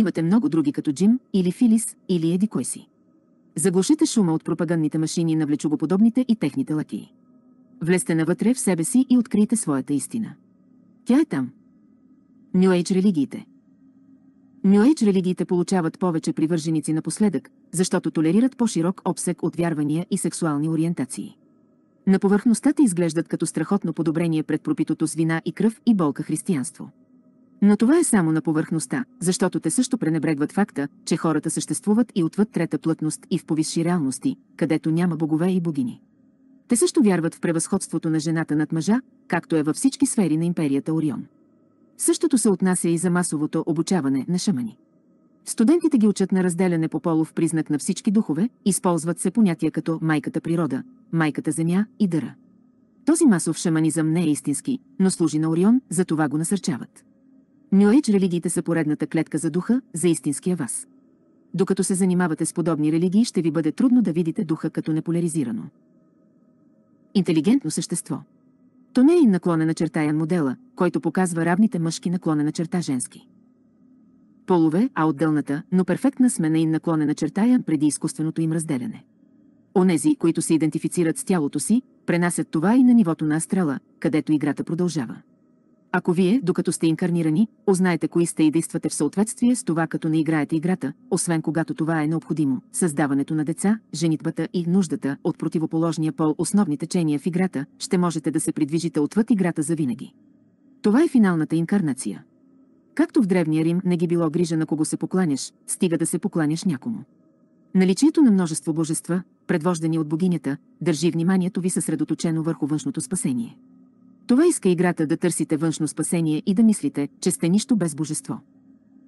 имате много други като Джим или Филис или еди кой си. Заглушите шума от пропагандните машини на влечугоподобните и техните лакии. Влезте навътре в себе си и открийте своята истина. Тя е там. Нюейдж религиите. Нюейдж религиите получават повече привърженици напоследък, защото толерират по-широк обсек от вярвания и сексуални ориентации. На повърхността те изглеждат като страхотно подобрение пред пропитото с вина и кръв и болка християнство. Но това е само на повърхността, защото те също пренебрегват факта, че хората съществуват и отвъд трета плътност и в повисши реалности, където няма богове и богини. Те също вярват в превъзходството на жената над мъжа, както е във всички сфери на империята Орион. Същото се отнася и за масовото обучаване на шамани. Студентите ги учат на разделяне по полов признак на всички духове, използват се понятия като майката природа, майката земя и дъра. Този масов шаманизъм не е истински, но служи на Орион, за това го насърчават. Нюейдж религиите са поредната клетка за духа, за истинския вас. Докато се занимавате с подобни религии, ще ви бъде трудно да видите духа като неполяризирано. Интелигентно същество. То не е и наклонена чертаян модела, който показва равните мъжки наклонена черта женски. Полове, а отделната, но перфектна смена и наклонена чертаян преди изкуственото им разделяне. Онези, които се идентифицират с тялото си, пренасят това и на нивото на астрала, където играта продължава. Ако вие, докато сте инкарнирани, узнаете кои сте и действате в съответствие с това, като не играете играта, освен когато това е необходимо, създаването на деца, женитбата и нуждата от противоположния пол основни течения в играта, ще можете да се придвижите отвъд играта за винаги. Това е финалната инкарнация. Както в Древния Рим не ги било грижа на кого се покланяш, стига да се покланяш някому. Наличието на множество божества, предвождани от богинята, държи вниманието ви съсредоточено върху външното спасение. Това иска играта да търсите външно спасение и да мислите, че сте нищо без божество.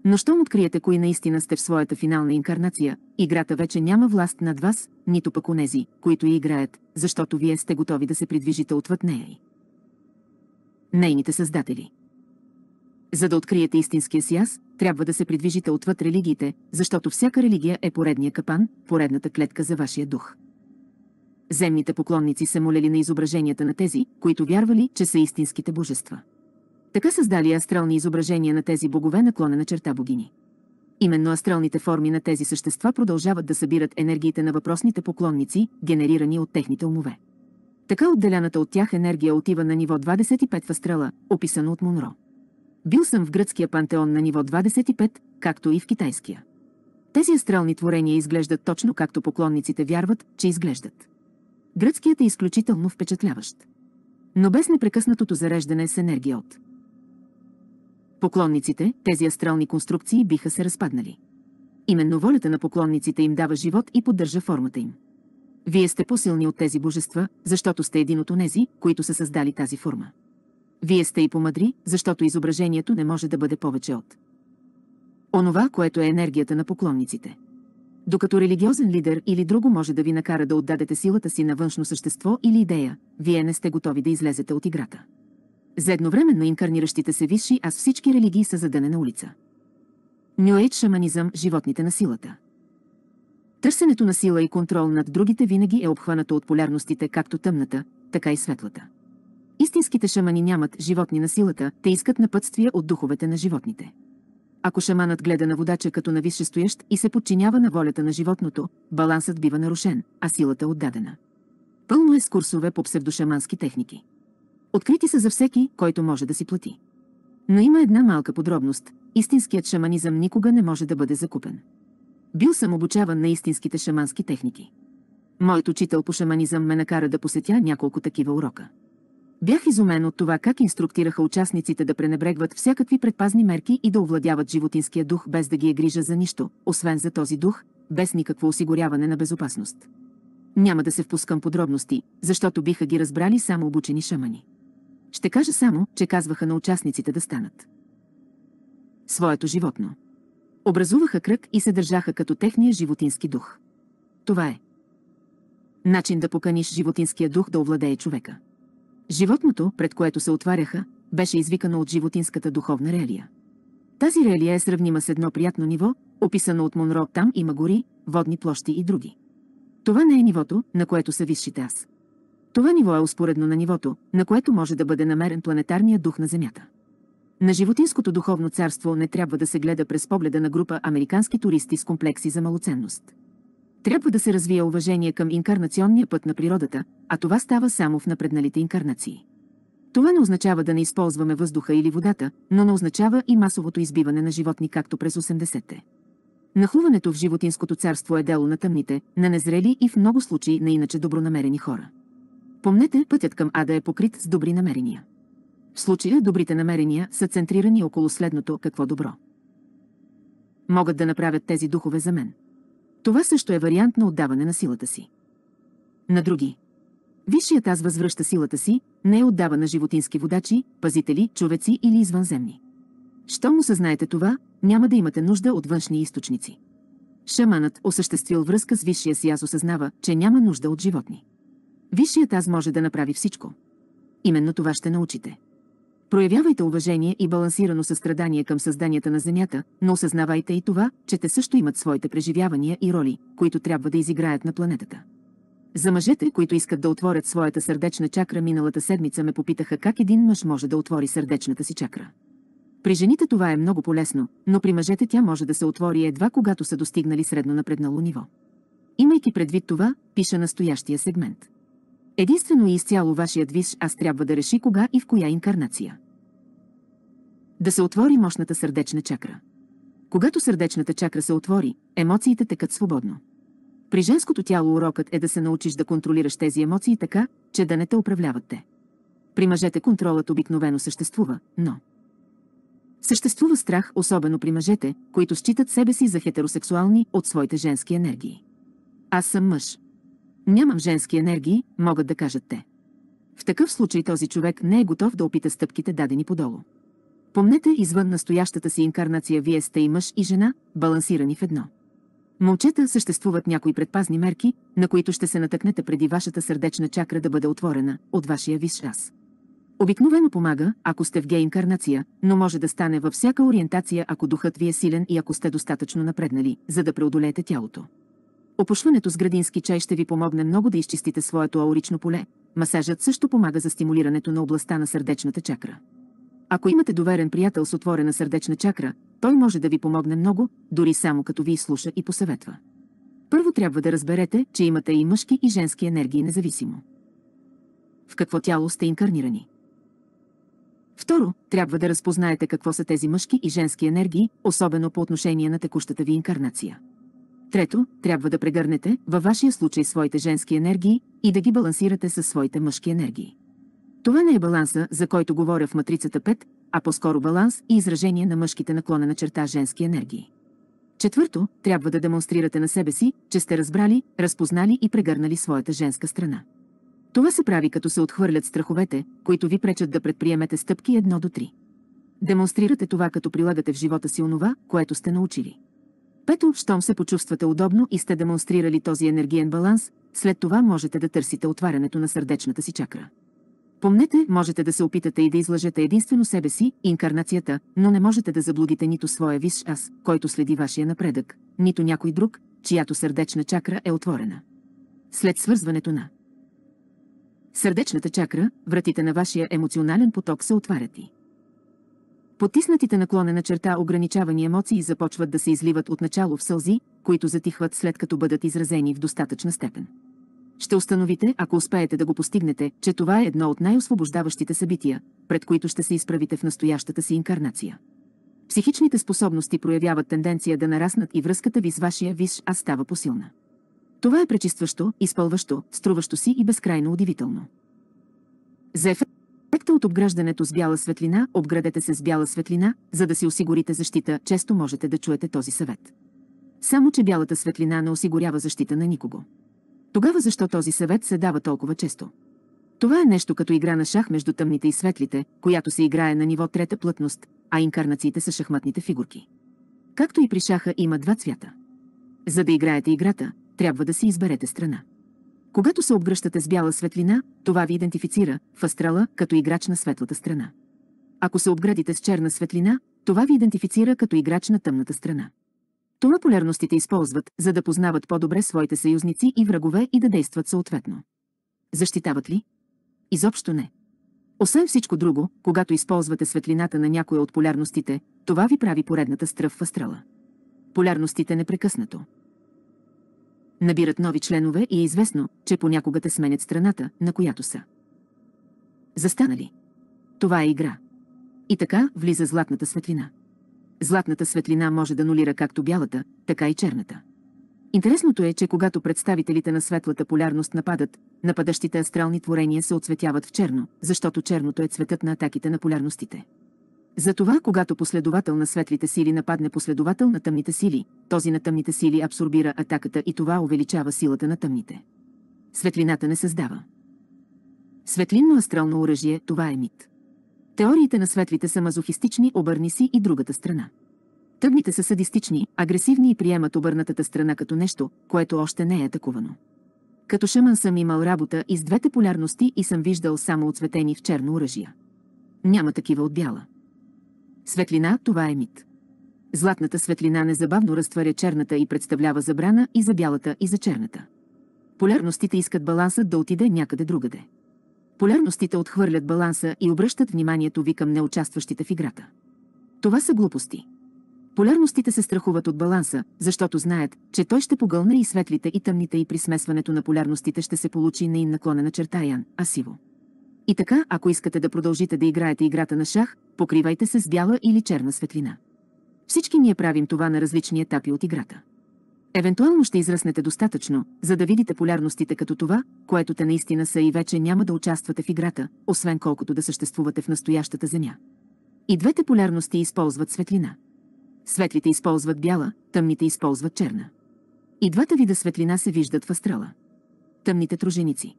Но щом откриете кои наистина сте в своята финална инкарнация, играта вече няма власт над вас, нито пък онези, които я играят, защото вие сте готови да се придвижите отвъд нея. Нейните създатели. За да откриете истинския си аз, трябва да се придвижите отвъд религиите, защото всяка религия е поредния капан, поредната клетка за вашия дух земните поклонници се молели на изображенията на тези, които вярвали, че са истинските божества. Така създали астрални изображения на тези богове наклонена черта богини. Именно астралните форми на тези същества продължават да събират енергиите на въпросните поклонници, генерирани от техните умове. Така отделяната от тях енергия отива на ниво 25 в астрала, описано от Монро. Бил съм в гръцкия пантеон на ниво 25, както и в китайския. Тези астрални творения изглеждат точно както поклонниците вярват, че изглеждат. Гръцкият е изключително впечатляващ. Но без непрекъснатото зареждане с енергия от поклонниците, тези астрални конструкции биха се разпаднали. Именно волята на поклонниците им дава живот и поддържа формата им. Вие сте по-силни от тези божества, защото сте един от онези, които са създали тази форма. Вие сте и по-мъдри, защото изображението не може да бъде повече от онова, което е енергията на поклонниците. Докато религиозен лидер или друго може да ви накара да отдадете силата си на външно същество или идея, вие не сте готови да излезете от играта. За едновременно инкарниращите се висши аз всички религии са на улица. Нюейт шаманизъм – животните на силата. Търсенето на сила и контрол над другите винаги е обхванато от полярностите както тъмната, така и светлата. Истинските шамани нямат животни на силата, те искат напътствия от духовете на животните. Ако шаманът гледа на водача като на висшестоящ и се подчинява на волята на животното, балансът бива нарушен, а силата отдадена. Пълно е с курсове по псевдошамански техники. Открити са за всеки, който може да си плати. Но има една малка подробност. Истинският шаманизъм никога не може да бъде закупен. Бил съм обучаван на истинските шамански техники. Моят учител по шаманизъм ме накара да посетя няколко такива урока. Бях изумен от това как инструктираха участниците да пренебрегват всякакви предпазни мерки и да овладяват животинския дух без да ги е грижа за нищо, освен за този дух, без никакво осигуряване на безопасност. Няма да се впускам подробности, защото биха ги разбрали само обучени шамани. Ще кажа само, че казваха на участниците да станат. Своето животно. Образуваха кръг и се държаха като техния животински дух. Това е. Начин да поканиш животинския дух да овладее човека. Животното, пред което се отваряха, беше извикано от животинската духовна релия. Тази релия е сравнима с едно приятно ниво, описано от Монро, там има гори, водни площи и други. Това не е нивото, на което са висшите аз. Това ниво е успоредно на нивото, на което може да бъде намерен планетарния дух на Земята. На животинското духовно царство не трябва да се гледа през погледа на група американски туристи с комплекси за малоценност. Трябва да се развие уважение към инкарнационния път на природата, а това става само в напредналите инкарнации. Това не означава да не използваме въздуха или водата, но не означава и масовото избиване на животни както през 80-те. Нахлуването в животинското царство е дело на тъмните, на незрели и в много случаи на иначе добронамерени хора. Помнете, пътят към ада е покрит с добри намерения. В случая добрите намерения са центрирани около следното какво добро. Могат да направят тези духове за мен. Това също е вариант на отдаване на силата си. На други. Висшият аз възвръща силата си, не е отдава на животински водачи, пазители, човеци или извънземни. Щом осъзнаете това, няма да имате нужда от външни източници. Шаманът, осъществил връзка с висшия си аз, осъзнава, че няма нужда от животни. Висшият аз може да направи всичко. Именно това ще научите. Проявявайте уважение и балансирано състрадание към създанията на Земята, но осъзнавайте и това, че те също имат своите преживявания и роли, които трябва да изиграят на планетата. За мъжете, които искат да отворят своята сърдечна чакра, миналата седмица ме попитаха как един мъж може да отвори сърдечната си чакра. При жените това е много полезно, но при мъжете тя може да се отвори едва когато са достигнали средно напреднало ниво. Имайки предвид това, пиша настоящия сегмент. Единствено и изцяло вашият виш аз трябва да реши кога и в коя инкарнация да се отвори мощната сърдечна чакра. Когато сърдечната чакра се отвори, емоциите текат свободно. При женското тяло урокът е да се научиш да контролираш тези емоции така, че да не те управляват те. При мъжете контролът обикновено съществува, но... Съществува страх, особено при мъжете, които считат себе си за хетеросексуални от своите женски енергии. Аз съм мъж. Нямам женски енергии, могат да кажат те. В такъв случай този човек не е готов да опита стъпките дадени подолу. Помнете, извън настоящата си инкарнация вие сте и мъж и жена, балансирани в едно. Момчета съществуват някои предпазни мерки, на които ще се натъкнете преди вашата сърдечна чакра да бъде отворена от вашия висш аз. Обикновено помага, ако сте в гей инкарнация, но може да стане във всяка ориентация, ако духът ви е силен и ако сте достатъчно напреднали, за да преодолеете тялото. Опушването с градински чай ще ви помогне много да изчистите своето аурично поле. Масажът също помага за стимулирането на областта на сърдечната чакра. Ако имате доверен приятел с отворена сърдечна чакра, той може да ви помогне много, дори само като ви слуша и посъветва. Първо трябва да разберете, че имате и мъжки и женски енергии независимо. В какво тяло сте инкарнирани? Второ, трябва да разпознаете какво са тези мъжки и женски енергии, особено по отношение на текущата ви инкарнация. Трето, трябва да прегърнете, във вашия случай, своите женски енергии и да ги балансирате със своите мъжки енергии. Това не е баланса, за който говоря в матрицата 5, а по-скоро баланс и изражение на мъжките наклона на черта женски енергии. Четвърто, трябва да демонстрирате на себе си, че сте разбрали, разпознали и прегърнали своята женска страна. Това се прави като се отхвърлят страховете, които ви пречат да предприемете стъпки 1 до 3. Демонстрирате това като прилагате в живота си онова, което сте научили. Пето, щом се почувствате удобно и сте демонстрирали този енергиен баланс, след това можете да търсите отварянето на сърдечната си чакра. Помнете, можете да се опитате и да излъжете единствено себе си, инкарнацията, но не можете да заблудите нито своя висш аз, който следи вашия напредък, нито някой друг, чиято сърдечна чакра е отворена. След свързването на сърдечната чакра, вратите на вашия емоционален поток се отварят и Потиснатите на черта ограничавани емоции започват да се изливат отначало в сълзи, които затихват след като бъдат изразени в достатъчна степен ще установите, ако успеете да го постигнете, че това е едно от най-освобождаващите събития, пред които ще се изправите в настоящата си инкарнация. Психичните способности проявяват тенденция да нараснат и връзката ви с вашия виш аз става посилна. Това е пречистващо, изпълващо, струващо си и безкрайно удивително. За ефекта от обграждането с бяла светлина, обградете се с бяла светлина, за да си осигурите защита, често можете да чуете този съвет. Само, че бялата светлина не осигурява защита на никого. Тогава защо този съвет се дава толкова често? Това е нещо като игра на шах между тъмните и светлите, която се играе на ниво трета плътност, а инкарнациите са шахматните фигурки. Както и при шаха има два цвята. За да играете играта, трябва да си изберете страна. Когато се обгръщате с бяла светлина, това ви идентифицира в астрала като играч на светлата страна. Ако се обградите с черна светлина, това ви идентифицира като играч на тъмната страна. Това полярностите използват, за да познават по-добре своите съюзници и врагове и да действат съответно. Защитават ли? Изобщо не. Освен всичко друго, когато използвате светлината на някоя от полярностите, това ви прави поредната стръв в астрала. Полярностите непрекъснато. Набират нови членове и е известно, че понякога те сменят страната, на която са. Застанали. Това е игра. И така влиза златната светлина златната светлина може да нулира както бялата, така и черната. Интересното е, че когато представителите на светлата полярност нападат, нападащите астрални творения се отцветяват в черно, защото черното е цветът на атаките на полярностите. Затова, когато последовател на светлите сили нападне последовател на тъмните сили, този на тъмните сили абсорбира атаката и това увеличава силата на тъмните. Светлината не създава. Светлинно астрално оръжие – това е мит. Теориите на светлите са мазохистични, обърни си и другата страна. Тъмните са садистични, агресивни и приемат обърнатата страна като нещо, което още не е атакувано. Като шаман съм имал работа и с двете полярности и съм виждал само оцветени в черно оръжия. Няма такива от бяла. Светлина – това е мит. Златната светлина незабавно разтваря черната и представлява забрана и за бялата и за черната. Полярностите искат балансът да отиде някъде другаде. Полярностите отхвърлят баланса и обръщат вниманието ви към неучастващите в играта. Това са глупости. Полярностите се страхуват от баланса, защото знаят, че той ще погълне и светлите и тъмните и при смесването на полярностите ще се получи не им наклонена черта Ян, а сиво. И така, ако искате да продължите да играете играта на шах, покривайте се с бяла или черна светлина. Всички ние правим това на различни етапи от играта. Евентуално ще израснете достатъчно, за да видите полярностите като това, което те наистина са и вече няма да участвате в играта, освен колкото да съществувате в настоящата Земя. И двете полярности използват светлина. Светлите използват бяла, тъмните използват черна. И двата вида светлина се виждат в астрала. Тъмните труженици.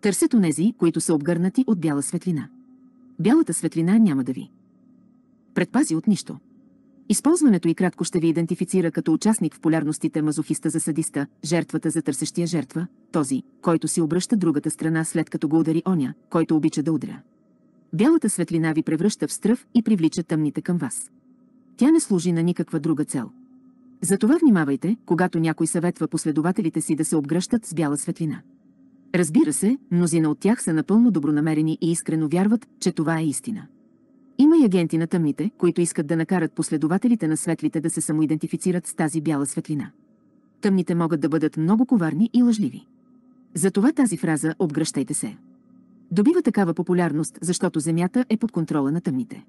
Търсят онези, които са обгърнати от бяла светлина. Бялата светлина няма да ви предпази от нищо. Използването и кратко ще ви идентифицира като участник в полярностите мазохиста за садиста, жертвата за търсещия жертва, този, който си обръща другата страна след като го удари оня, който обича да удря. Бялата светлина ви превръща в стръв и привлича тъмните към вас. Тя не служи на никаква друга цел. Затова внимавайте, когато някой съветва последователите си да се обгръщат с бяла светлина. Разбира се, мнозина от тях са напълно добронамерени и искрено вярват, че това е истина. Има и агенти на тъмните, които искат да накарат последователите на светлите да се самоидентифицират с тази бяла светлина. Тъмните могат да бъдат много коварни и лъжливи. Затова тази фраза «обгръщайте се» добива такава популярност, защото Земята е под контрола на тъмните.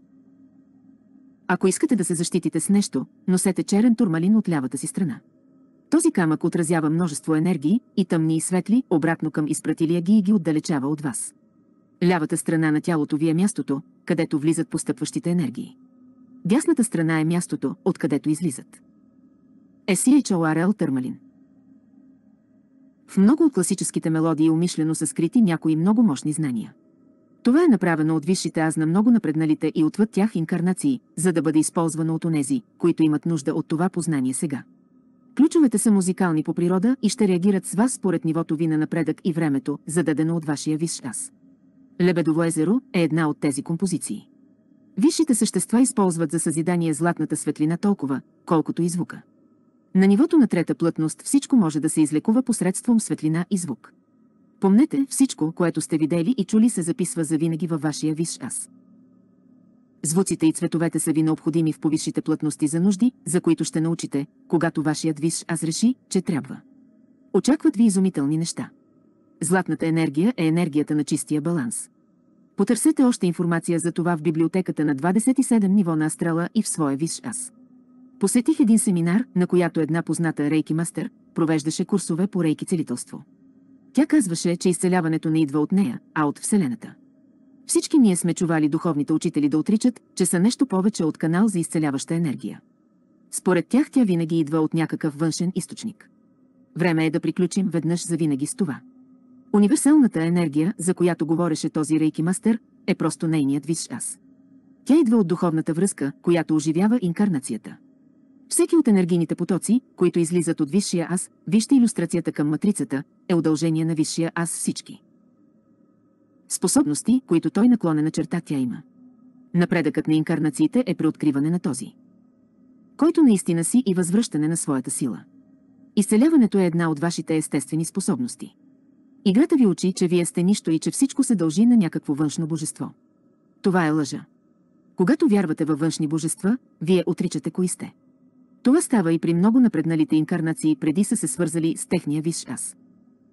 Ако искате да се защитите с нещо, носете черен турмалин от лявата си страна. Този камък отразява множество енергии, и тъмни и светли, обратно към изпратилия ги и ги отдалечава от вас. Лявата страна на тялото ви е мястото, където влизат постъпващите енергии. Дясната страна е мястото, откъдето излизат. S.H.O.R.L. Търмалин В много от класическите мелодии умишлено са скрити някои много мощни знания. Това е направено от висшите аз на много напредналите и отвъд тях инкарнации, за да бъде използвано от онези, които имат нужда от това познание сега. Ключовете са музикални по природа и ще реагират с вас според нивото ви на напредък и времето, зададено от вашия висш аз. Лебедово езеро е една от тези композиции. Висшите същества използват за съзидание златната светлина толкова, колкото и звука. На нивото на трета плътност всичко може да се излекува посредством светлина и звук. Помнете, всичко, което сте видели и чули, се записва завинаги във вашия висш аз. Звуците и цветовете са ви необходими в повисшите плътности за нужди, за които ще научите, когато вашият висш аз реши, че трябва. Очакват ви изумителни неща. Златната енергия е енергията на чистия баланс. Потърсете още информация за това в библиотеката на 27 ниво на Астрала и в своя висш аз. Посетих един семинар, на която една позната рейки мастер провеждаше курсове по рейки целителство. Тя казваше, че изцеляването не идва от нея, а от Вселената. Всички ние сме чували духовните учители да отричат, че са нещо повече от канал за изцеляваща енергия. Според тях тя винаги идва от някакъв външен източник. Време е да приключим веднъж за винаги с това. Универсалната енергия, за която говореше този рейки мастер, е просто нейният висш аз. Тя идва от духовната връзка, която оживява инкарнацията. Всеки от енергийните потоци, които излизат от висшия аз, вижте иллюстрацията към матрицата, е удължение на висшия аз всички. Способности, които той наклоне на черта тя има. Напредъкът на инкарнациите е преоткриване на този, който наистина си и възвръщане на своята сила. Изцеляването е една от вашите естествени способности. Играта ви учи, че вие сте нищо и че всичко се дължи на някакво външно божество. Това е лъжа. Когато вярвате във външни божества, вие отричате кои сте. Това става и при много напредналите инкарнации преди са се свързали с техния висш аз.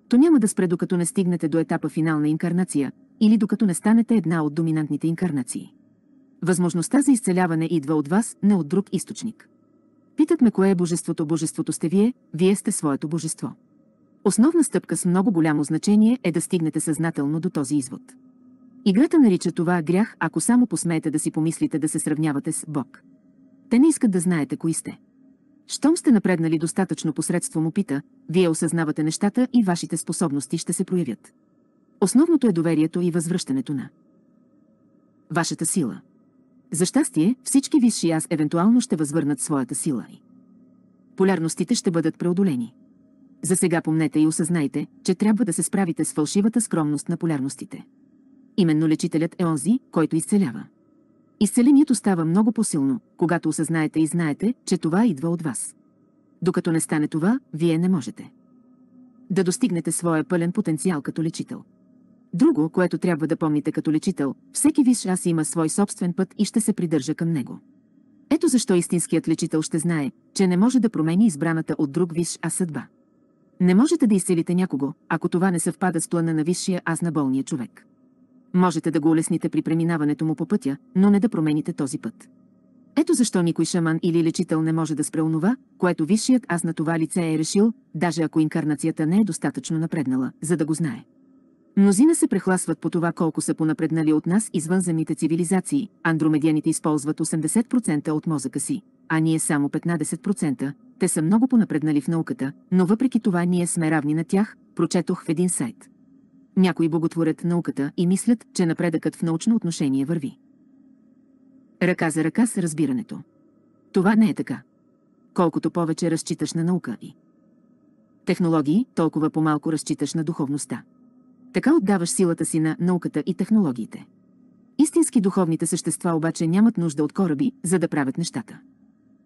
То няма да спре докато не стигнете до етапа финална инкарнация или докато не станете една от доминантните инкарнации. Възможността за изцеляване идва от вас, не от друг източник. Питат ме кое е божеството. Божеството сте вие, вие сте своето божество. Основна стъпка с много голямо значение е да стигнете съзнателно до този извод. Играта нарича това грях, ако само посмеете да си помислите да се сравнявате с Бог. Те не искат да знаете кои сте. Щом сте напреднали достатъчно посредством опита, вие осъзнавате нещата и вашите способности ще се проявят. Основното е доверието и възвръщането на вашата сила. За щастие, всички висши аз евентуално ще възвърнат своята сила и полярностите ще бъдат преодолени. За сега помнете и осъзнайте, че трябва да се справите с фалшивата скромност на полярностите. Именно лечителят е онзи, който изцелява. Изцелението става много по-силно, когато осъзнаете и знаете, че това идва от вас. Докато не стане това, вие не можете. Да достигнете своя пълен потенциал като лечител. Друго, което трябва да помните като лечител, всеки виш аз има свой собствен път и ще се придържа към него. Ето защо истинският лечител ще знае, че не може да промени избраната от друг виш аз съдба. Не можете да изцелите някого, ако това не съвпада с плана на висшия аз на болния човек. Можете да го улесните при преминаването му по пътя, но не да промените този път. Ето защо никой шаман или лечител не може да спре онова, което висшият аз на това лице е решил, даже ако инкарнацията не е достатъчно напреднала, за да го знае. Мнозина се прехласват по това колко са понапреднали от нас извънземните цивилизации. Андромедяните използват 80% от мозъка си, а ние само 15%. Те са много понапреднали в науката, но въпреки това ние сме равни на тях, прочетох в един сайт. Някои боготворят науката и мислят, че напредъкът в научно отношение върви. Ръка за ръка с разбирането. Това не е така. Колкото повече разчиташ на наука и технологии, толкова по-малко разчиташ на духовността. Така отдаваш силата си на науката и технологиите. Истински духовните същества обаче нямат нужда от кораби, за да правят нещата.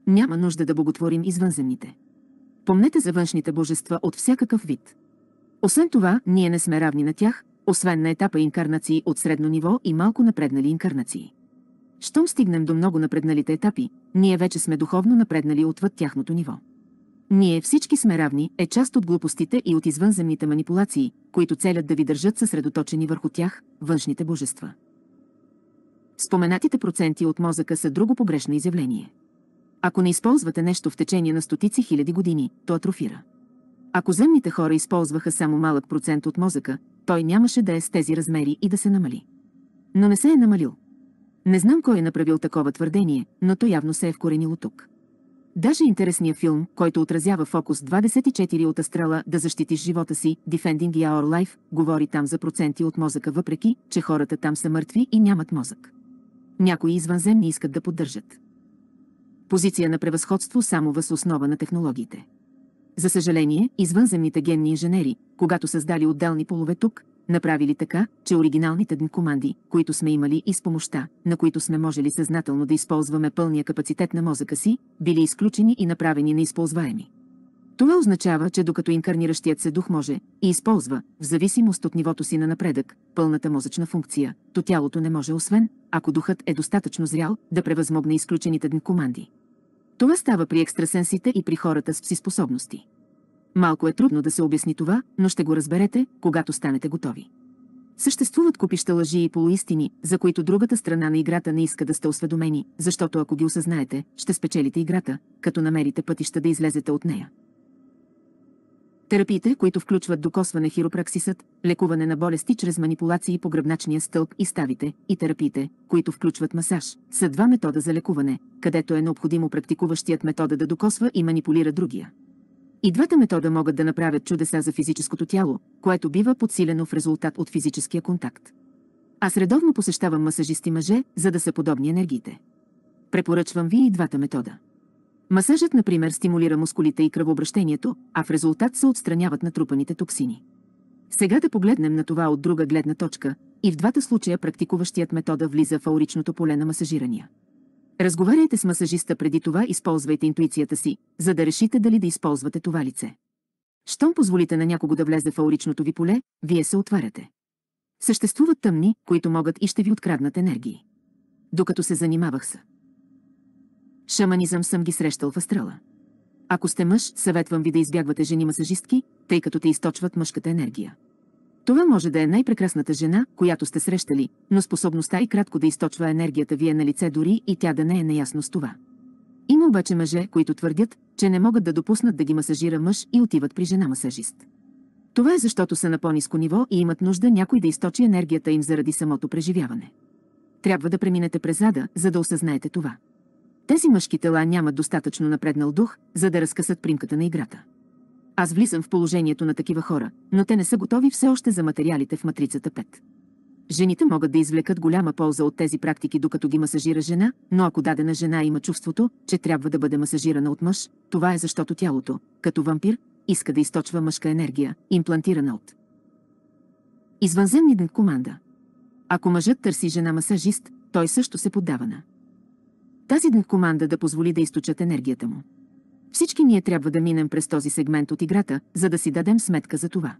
Няма нужда да боготворим извънземните. Помнете за външните божества от всякакъв вид. Освен това, ние не сме равни на тях, освен на етапа инкарнации от средно ниво и малко напреднали инкарнации. Щом стигнем до много напредналите етапи, ние вече сме духовно напреднали отвъд тяхното ниво. Ние всички сме равни е част от глупостите и от извънземните манипулации, които целят да ви държат съсредоточени върху тях, външните божества. Споменатите проценти от мозъка са друго погрешно изявление. Ако не използвате нещо в течение на стотици хиляди години, то атрофира. Ако земните хора използваха само малък процент от мозъка, той нямаше да е с тези размери и да се намали. Но не се е намалил. Не знам кой е направил такова твърдение, но то явно се е вкоренило тук. Даже интересният филм, който отразява фокус 24 от астрала да защитиш живота си, Defending Your Life, говори там за проценти от мозъка, въпреки, че хората там са мъртви и нямат мозък. Някои извънземни искат да поддържат. Позиция на превъзходство само въз основа на технологиите. За съжаление, извънземните генни инженери, когато създали отделни полове тук, направили така, че оригиналните дни команди, които сме имали и с помощта, на които сме можели съзнателно да използваме пълния капацитет на мозъка си, били изключени и направени неизползваеми. Това означава, че докато инкарниращият се дух може и използва, в зависимост от нивото си на напредък, пълната мозъчна функция, то тялото не може освен, ако духът е достатъчно зрял, да превъзмогне изключените дни команди. Това става при екстрасенсите и при хората с псиспособности. Малко е трудно да се обясни това, но ще го разберете, когато станете готови. Съществуват купища лъжи и полуистини, за които другата страна на играта не иска да сте осведомени, защото ако ги осъзнаете, ще спечелите играта, като намерите пътища да излезете от нея. Терапиите, които включват докосване хиропраксисът, лекуване на болести чрез манипулации по гръбначния стълб и ставите, и терапиите, които включват масаж, са два метода за лекуване, където е необходимо практикуващият метода да докосва и манипулира другия. И двата метода могат да направят чудеса за физическото тяло, което бива подсилено в резултат от физическия контакт. Аз редовно посещавам масажисти мъже, за да са подобни енергиите. Препоръчвам ви и двата метода. Масажът, например, стимулира мускулите и кръвообращението, а в резултат се отстраняват натрупаните токсини. Сега да погледнем на това от друга гледна точка, и в двата случая практикуващият метода влиза в ауричното поле на масажирания. Разговаряйте с масажиста преди това, използвайте интуицията си, за да решите дали да използвате това лице. Щом позволите на някого да влезе в ауричното ви поле, вие се отваряте. Съществуват тъмни, които могат и ще ви откраднат енергии. Докато се занимавах са. шаманизъм съм ги срещал в астрала. Ако сте мъж, съветвам ви да избягвате жени масажистки, тъй като те източват мъжката енергия. Това може да е най-прекрасната жена, която сте срещали, но способността и кратко да източва енергията ви е на лице дори и тя да не е наясно с това. Има обаче мъже, които твърдят, че не могат да допуснат да ги масажира мъж и отиват при жена масажист. Това е защото са на по-низко ниво и имат нужда някой да източи енергията им заради самото преживяване. Трябва да преминете през ада, за да осъзнаете това. Тези мъжки тела нямат достатъчно напреднал дух, за да разкъсат примката на играта. Аз влизам в положението на такива хора, но те не са готови все още за материалите в матрицата 5. Жените могат да извлекат голяма полза от тези практики, докато ги масажира жена, но ако дадена жена има чувството, че трябва да бъде масажирана от мъж, това е защото тялото, като вампир, иска да източва мъжка енергия, имплантирана от извънземни команда. Ако мъжът търси жена масажист, той също се поддава на тази команда да позволи да източат енергията му. Всички ние трябва да минем през този сегмент от играта, за да си дадем сметка за това.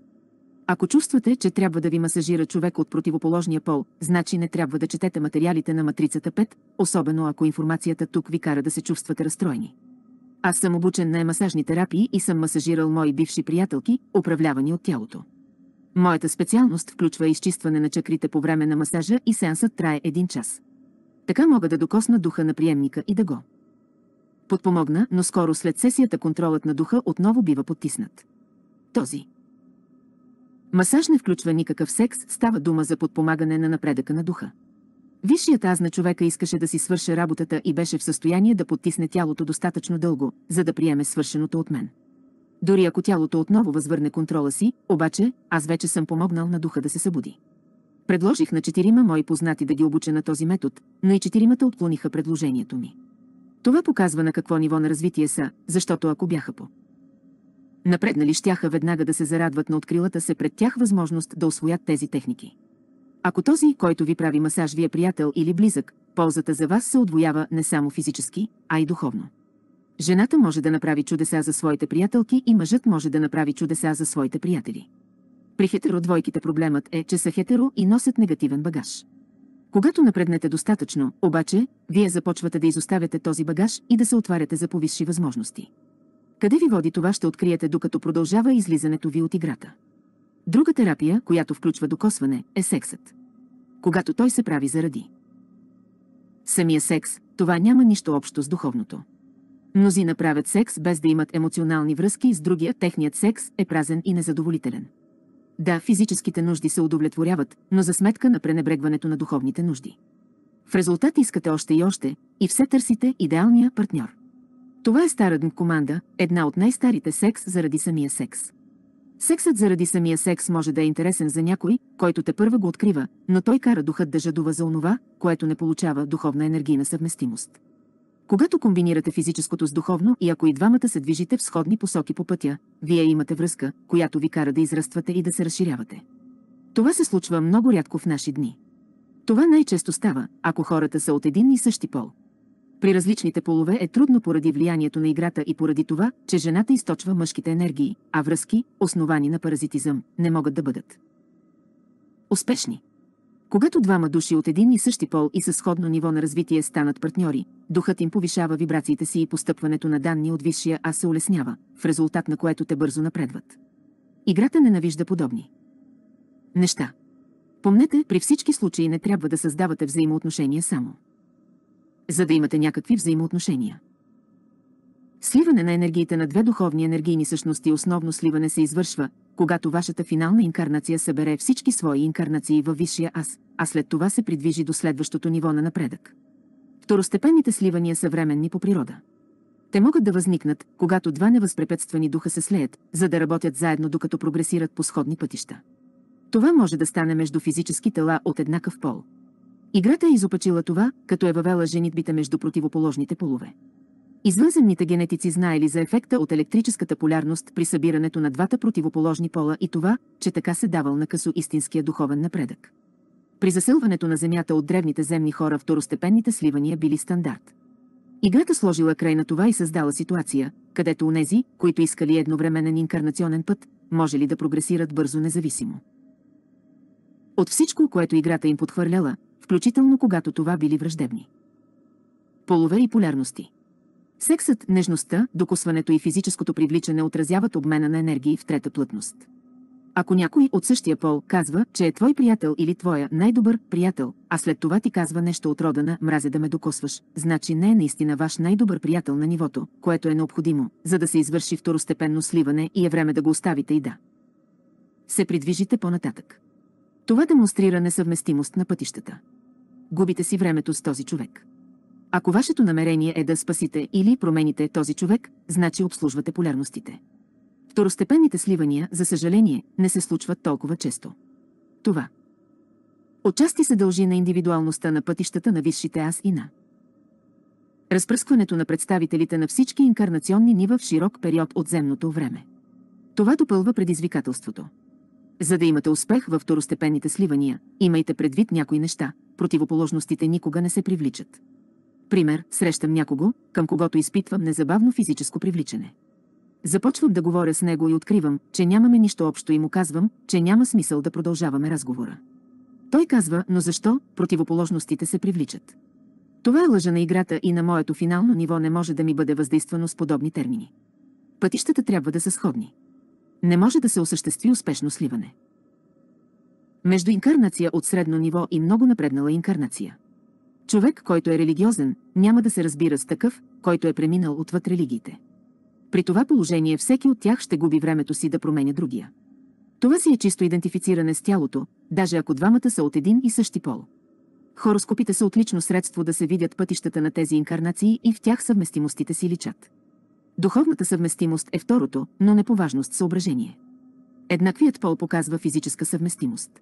Ако чувствате, че трябва да ви масажира човек от противоположния пол, значи не трябва да четете материалите на матрицата 5, особено ако информацията тук ви кара да се чувствате разстроени. Аз съм обучен на емасажни терапии и съм масажирал мои бивши приятелки, управлявани от тялото. Моята специалност включва изчистване на чакрите по време на масажа и сеансът трае един час. Така мога да докосна духа на приемника и да го подпомогна, но скоро след сесията контролът на духа отново бива потиснат. Този масаж не включва никакъв секс, става дума за подпомагане на напредъка на духа. Висшият аз на човека искаше да си свърши работата и беше в състояние да потисне тялото достатъчно дълго, за да приеме свършеното от мен. Дори ако тялото отново възвърне контрола си, обаче, аз вече съм помогнал на духа да се събуди. Предложих на четирима мои познати да ги обуча на този метод, но и четиримата отклониха предложението ми. Това показва на какво ниво на развитие са, защото ако бяха по напреднали щяха веднага да се зарадват на открилата се пред тях възможност да освоят тези техники. Ако този, който ви прави масаж, ви е приятел или близък, ползата за вас се отвоява не само физически, а и духовно. Жената може да направи чудеса за своите приятелки и мъжът може да направи чудеса за своите приятели. При хетеродвойките проблемът е, че са хетеро и носят негативен багаж. Когато напреднете достатъчно, обаче, вие започвате да изоставяте този багаж и да се отваряте за повисши възможности. Къде ви води това ще откриете докато продължава излизането ви от играта. Друга терапия, която включва докосване, е сексът. Когато той се прави заради. Самия секс, това няма нищо общо с духовното. Мнози направят секс без да имат емоционални връзки с другия, техният секс е празен и незадоволителен. Да, физическите нужди се удовлетворяват, но за сметка на пренебрегването на духовните нужди. В резултат искате още и още, и все търсите идеалния партньор. Това е стара команда, една от най-старите секс заради самия секс. Сексът заради самия секс може да е интересен за някой, който те първа го открива, но той кара духът да жадува за онова, което не получава духовна енергийна съвместимост. Когато комбинирате физическото с духовно и ако и двамата се движите в сходни посоки по пътя, вие имате връзка, която ви кара да израствате и да се разширявате. Това се случва много рядко в наши дни. Това най-често става, ако хората са от един и същи пол. При различните полове е трудно поради влиянието на играта и поради това, че жената източва мъжките енергии, а връзки, основани на паразитизъм, не могат да бъдат успешни. Когато двама души от един и същи пол и със сходно ниво на развитие станат партньори, духът им повишава вибрациите си и постъпването на данни от висшия а се улеснява, в резултат на което те бързо напредват. Играта ненавижда подобни неща. Помнете, при всички случаи не трябва да създавате взаимоотношения само. За да имате някакви взаимоотношения. Сливане на енергиите на две духовни енергийни същности основно сливане се извършва, когато вашата финална инкарнация събере всички свои инкарнации във висшия аз, а след това се придвижи до следващото ниво на напредък. Второстепенните сливания са временни по природа. Те могат да възникнат, когато два невъзпрепятствани духа се слеят, за да работят заедно докато прогресират по сходни пътища. Това може да стане между физически тела от еднакъв пол. Играта е изопачила това, като е въвела женитбите между противоположните полове. Извънземните генетици знаели за ефекта от електрическата полярност при събирането на двата противоположни пола и това, че така се давал на късо истинския духовен напредък. При заселването на Земята от древните земни хора второстепенните сливания били стандарт. Играта сложила край на това и създала ситуация, където унези, които искали едновременен инкарнационен път, може ли да прогресират бързо независимо. От всичко, което играта им подхвърляла, включително когато това били враждебни. Полове и полярности – Сексът, нежността, докосването и физическото привличане отразяват обмена на енергии в трета плътност. Ако някой от същия пол казва, че е твой приятел или твоя най-добър приятел, а след това ти казва нещо от рода на мразе да ме докосваш, значи не е наистина ваш най-добър приятел на нивото, което е необходимо, за да се извърши второстепенно сливане и е време да го оставите и да се придвижите по-нататък. Това демонстрира несъвместимост на пътищата. Губите си времето с този човек. Ако вашето намерение е да спасите или промените този човек, значи обслужвате полярностите. Второстепенните сливания, за съжаление, не се случват толкова често. Това. Отчасти се дължи на индивидуалността на пътищата на висшите аз и на. Разпръскването на представителите на всички инкарнационни нива в широк период от земното време. Това допълва предизвикателството. За да имате успех във второстепенните сливания, имайте предвид някои неща, противоположностите никога не се привличат. Пример, срещам някого, към когото изпитвам незабавно физическо привличане. Започвам да говоря с него и откривам, че нямаме нищо общо и му казвам, че няма смисъл да продължаваме разговора. Той казва, но защо противоположностите се привличат? Това е лъжа на играта и на моето финално ниво не може да ми бъде въздействано с подобни термини. Пътищата трябва да са сходни. Не може да се осъществи успешно сливане. Между инкарнация от средно ниво и много напреднала инкарнация. Човек, който е религиозен, няма да се разбира с такъв, който е преминал отвъд религиите. При това положение всеки от тях ще губи времето си да променя другия. Това си е чисто идентифициране с тялото, даже ако двамата са от един и същи пол. Хороскопите са отлично средство да се видят пътищата на тези инкарнации и в тях съвместимостите си личат. Духовната съвместимост е второто, но не по важност съображение. Еднаквият пол показва физическа съвместимост.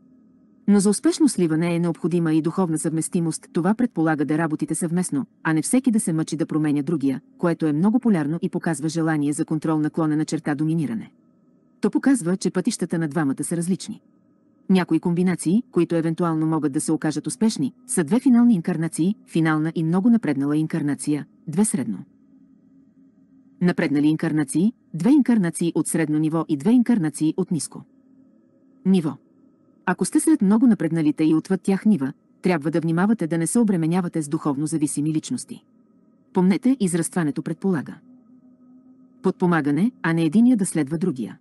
Но за успешно сливане е необходима и духовна съвместимост. Това предполага да работите съвместно, а не всеки да се мъчи да променя другия, което е много полярно и показва желание за контрол наклона на черта доминиране. То показва, че пътищата на двамата са различни. Някои комбинации, които евентуално могат да се окажат успешни, са две финални инкарнации, финална и много напреднала инкарнация, две средно. Напреднали инкарнации, две инкарнации от средно ниво и две инкарнации от ниско. Ниво. Ако сте сред много напредналите и отвъд тях нива, трябва да внимавате да не се обременявате с духовно зависими личности. Помнете, израстването предполага. Подпомагане, а не единия да следва другия.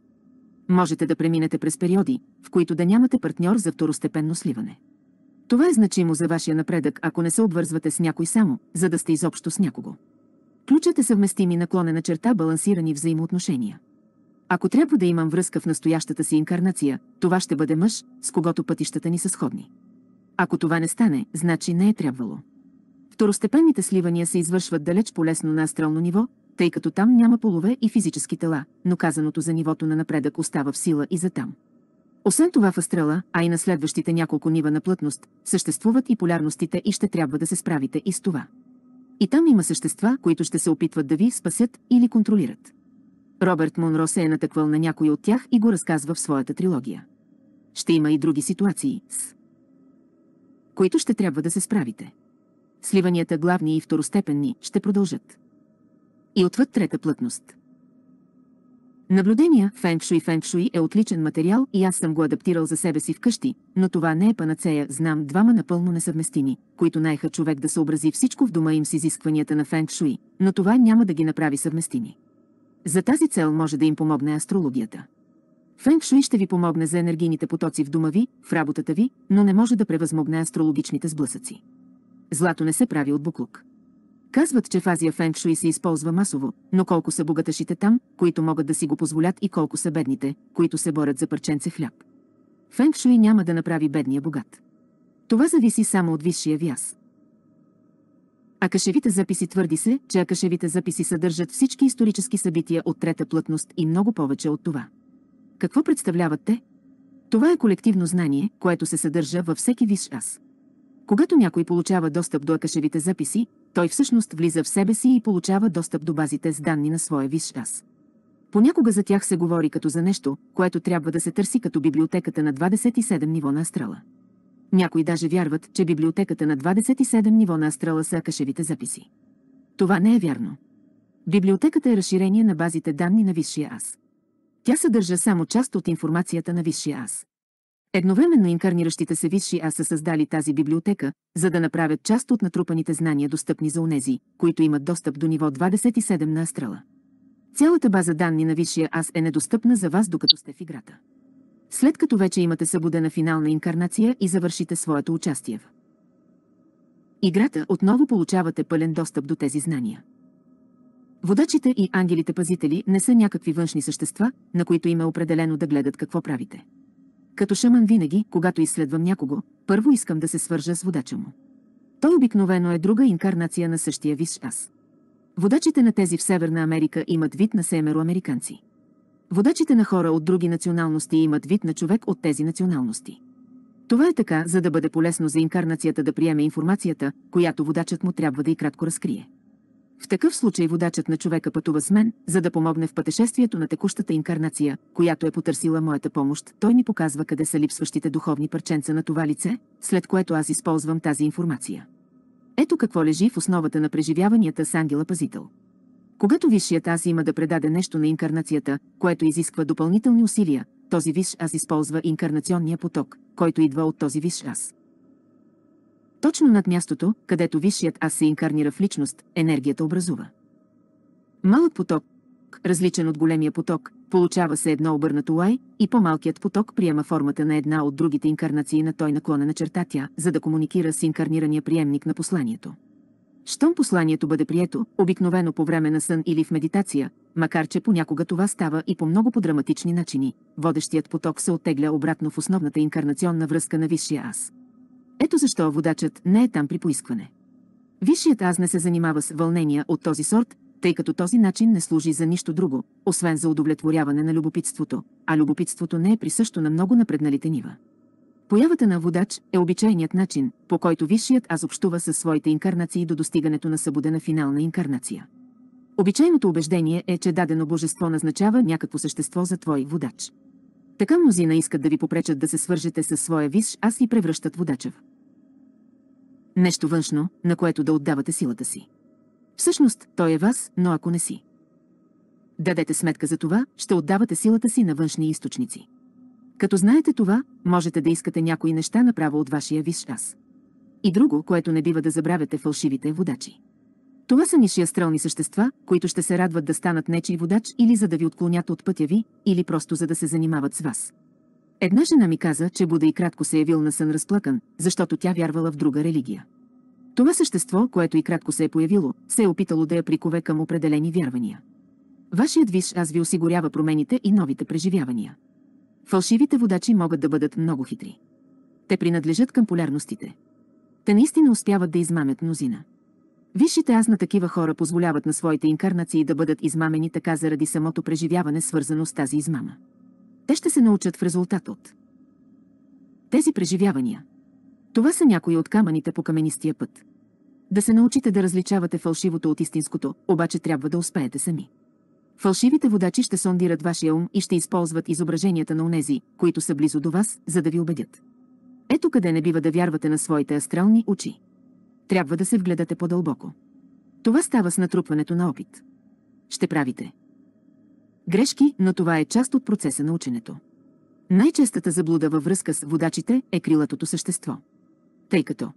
Можете да преминете през периоди, в които да нямате партньор за второстепенно сливане. Това е значимо за вашия напредък, ако не се обвързвате с някой само, за да сте изобщо с някого. Ключът е съвместими наклонена черта балансирани взаимоотношения. Ако трябва да имам връзка в настоящата си инкарнация, това ще бъде мъж, с когото пътищата ни са сходни. Ако това не стане, значи не е трябвало. Второстепенните сливания се извършват далеч по-лесно на астрално ниво, тъй като там няма полове и физически тела, но казаното за нивото на напредък остава в сила и за там. Освен това в астрала, а и на следващите няколко нива на плътност, съществуват и полярностите и ще трябва да се справите и с това. И там има същества, които ще се опитват да ви спасят или контролират. Робърт Монро се е натъквал на някой от тях и го разказва в своята трилогия. Ще има и други ситуации, с които ще трябва да се справите. Сливанията главни и второстепенни ще продължат. И отвъд трета плътност. Наблюдения Фенкшуй Фенкшуй е отличен материал и аз съм го адаптирал за себе си вкъщи, но това не е панацея, знам двама напълно несъвместими, които найха човек да съобрази всичко в дома им с изискванията на Фенкшуй, но това няма да ги направи съвместими. За тази цел може да им помогне астрологията. Фенг Шуи ще ви помогне за енергийните потоци в дома ви, в работата ви, но не може да превъзмогне астрологичните сблъсъци. Злато не се прави от буклук. Казват, че в Азия Фенг Шуи се използва масово, но колко са богаташите там, които могат да си го позволят и колко са бедните, които се борят за парченце хляб. Фенг Шуи няма да направи бедния богат. Това зависи само от висшия вяз. Акашевите записи твърди се, че акашевите записи съдържат всички исторически събития от трета плътност и много повече от това. Какво представляват те? Това е колективно знание, което се съдържа във всеки висш аз. Когато някой получава достъп до акашевите записи, той всъщност влиза в себе си и получава достъп до базите с данни на своя висш аз. Понякога за тях се говори като за нещо, което трябва да се търси като библиотеката на 27 ниво на астрала. Някои даже вярват, че библиотеката на 27 ниво на астрала са акашевите записи. Това не е вярно. Библиотеката е разширение на базите данни на Висшия Аз. Тя съдържа само част от информацията на Висшия Аз. Едновременно инкарниращите се Висши Аз са създали тази библиотека, за да направят част от натрупаните знания достъпни за унези, които имат достъп до ниво 27 на астрала. Цялата база данни на Висшия Аз е недостъпна за вас, докато сте в играта след като вече имате събудена финална инкарнация и завършите своето участие в играта, отново получавате пълен достъп до тези знания. Водачите и ангелите-пазители не са някакви външни същества, на които им е определено да гледат какво правите. Като шаман винаги, когато изследвам някого, първо искам да се свържа с водача му. Той обикновено е друга инкарнация на същия висш аз. Водачите на тези в Северна Америка имат вид на американци. Водачите на хора от други националности имат вид на човек от тези националности. Това е така, за да бъде полезно за инкарнацията да приеме информацията, която водачът му трябва да и кратко разкрие. В такъв случай водачът на човека пътува с мен, за да помогне в пътешествието на текущата инкарнация, която е потърсила моята помощ. Той ми показва къде са липсващите духовни парченца на това лице, след което аз използвам тази информация. Ето какво лежи в основата на преживяванията с ангела пазител. Когато висшият аз има да предаде нещо на инкарнацията, което изисква допълнителни усилия, този висш аз използва инкарнационния поток, който идва от този висш аз. Точно над мястото, където висшият аз се инкарнира в личност, енергията образува. Малък поток, различен от големия поток, получава се едно обърнато лай и по-малкият поток приема формата на една от другите инкарнации на той на черта тя, за да комуникира с инкарнирания приемник на посланието. Щом посланието бъде прието, обикновено по време на сън или в медитация, макар че понякога това става и по много по-драматични начини, водещият поток се оттегля обратно в основната инкарнационна връзка на Висшия Аз. Ето защо водачът не е там при поискване. Висшият Аз не се занимава с вълнения от този сорт, тъй като този начин не служи за нищо друго, освен за удовлетворяване на любопитството, а любопитството не е присъщо на много напредналите нива. Появата на водач е обичайният начин, по който висшият аз общува със своите инкарнации до достигането на на финална инкарнация. Обичайното убеждение е, че дадено божество назначава някакво същество за твой водач. Така мнозина искат да ви попречат да се свържете със своя висш аз и превръщат водача в. Нещо външно, на което да отдавате силата си. Всъщност, той е вас, но ако не си. Дадете сметка за това, ще отдавате силата си на външни източници. Като знаете това, можете да искате някои неща направо от вашия висш аз. И друго, което не бива да забравяте фалшивите водачи. Това са ниши астрални същества, които ще се радват да станат нечий водач или за да ви отклонят от пътя ви, или просто за да се занимават с вас. Една жена ми каза, че Буда и кратко се е явил на сън разплакан, защото тя вярвала в друга религия. Това същество, което и кратко се е появило, се е опитало да я прикове към определени вярвания. Вашият виш аз ви осигурява промените и новите преживявания. Фалшивите водачи могат да бъдат много хитри. Те принадлежат към полярностите. Те наистина успяват да измамят мнозина. Висшите аз на такива хора позволяват на своите инкарнации да бъдат измамени така заради самото преживяване, свързано с тази измама. Те ще се научат в резултат от тези преживявания. Това са някои от камъните по каменистия път. Да се научите да различавате фалшивото от истинското, обаче трябва да успеете сами. Фалшивите водачи ще сондират вашия ум и ще използват изображенията на онези, които са близо до вас, за да ви убедят. Ето къде не бива да вярвате на своите астрални очи. Трябва да се вгледате по-дълбоко. Това става с натрупването на опит. Ще правите. Грешки, но това е част от процеса на ученето. Най-честата заблуда във връзка с водачите е крилатото същество. Тъй като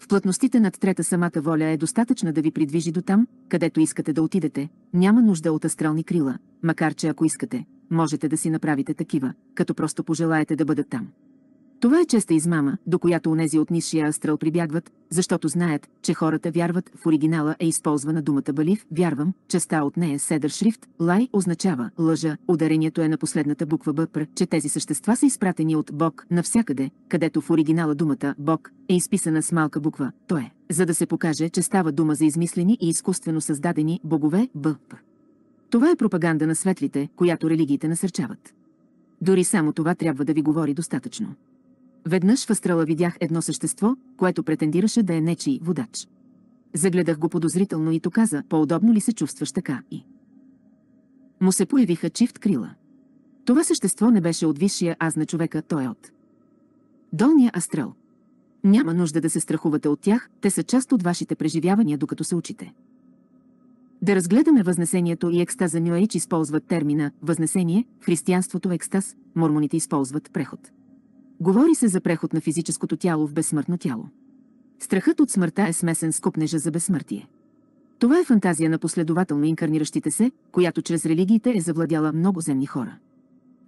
в плътностите над трета самата воля е достатъчна да ви придвижи до там, където искате да отидете, няма нужда от астрални крила, макар че ако искате, можете да си направите такива, като просто пожелаете да бъдат там. Това е честа измама, до която онези от нисшия астрал прибягват, защото знаят, че хората вярват, в оригинала е използвана думата балив, вярвам, частта от нея седър шрифт, лай означава лъжа, ударението е на последната буква бъпр, че тези същества са изпратени от Бог навсякъде, където в оригинала думата Бог е изписана с малка буква, то е, за да се покаже, че става дума за измислени и изкуствено създадени богове бъпр. Това е пропаганда на светлите, която религиите насърчават. Дори само това трябва да ви говори достатъчно. Веднъж в астрала видях едно същество, което претендираше да е нечий водач. Загледах го подозрително и то каза, по-удобно ли се чувстваш така и... Му се появиха чифт крила. Това същество не беше от висшия аз на човека, той е от... Долния астрал. Няма нужда да се страхувате от тях, те са част от вашите преживявания, докато се учите. Да разгледаме възнесението и екстаза Нюаич използват термина «възнесение», християнството екстаз, мормоните използват преход. Говори се за преход на физическото тяло в безсмъртно тяло. Страхът от смъртта е смесен с купнежа за безсмъртие. Това е фантазия на последователно инкарниращите се, която чрез религиите е завладяла много земни хора.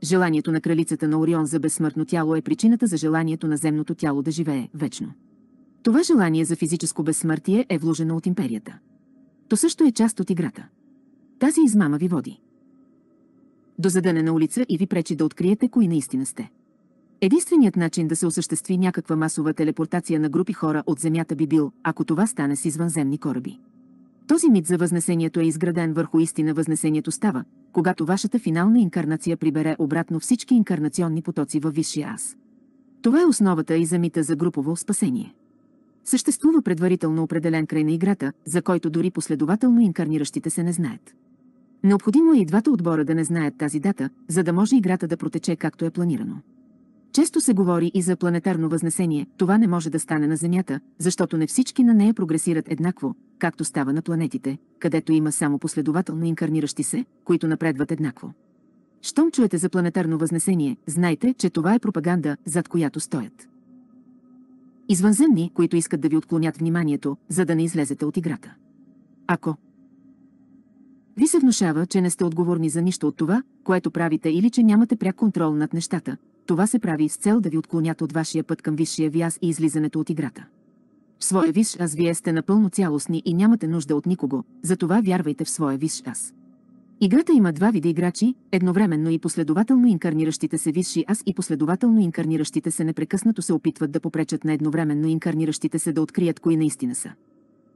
Желанието на кралицата на Орион за безсмъртно тяло е причината за желанието на земното тяло да живее вечно. Това желание за физическо безсмъртие е вложено от империята. То също е част от играта. Тази измама ви води. До на улица и ви пречи да откриете кои наистина сте. Единственият начин да се осъществи някаква масова телепортация на групи хора от Земята би бил, ако това стане с извънземни кораби. Този мит за възнесението е изграден върху истина възнесението става, когато вашата финална инкарнация прибере обратно всички инкарнационни потоци във Висшия Аз. Това е основата и за мита за групово спасение. Съществува предварително определен край на играта, за който дори последователно инкарниращите се не знаят. Необходимо е и двата отбора да не знаят тази дата, за да може играта да протече както е планирано. Често се говори и за планетарно възнесение, това не може да стане на Земята, защото не всички на нея прогресират еднакво, както става на планетите, където има само последователно инкарниращи се, които напредват еднакво. Щом чуете за планетарно възнесение, знайте, че това е пропаганда, зад която стоят. Извънземни, които искат да ви отклонят вниманието, за да не излезете от играта. Ако ви се внушава, че не сте отговорни за нищо от това, което правите или че нямате пряк контрол над нещата, това се прави с цел да ви отклонят от вашия път към висшия ви аз и излизането от играта. В своя виш аз вие сте напълно цялостни и нямате нужда от никого, затова вярвайте в своя виш аз. Играта има два вида играчи, едновременно и последователно инкарниращите се висши аз и последователно инкарниращите се непрекъснато се опитват да попречат на едновременно инкарниращите се да открият кои наистина са.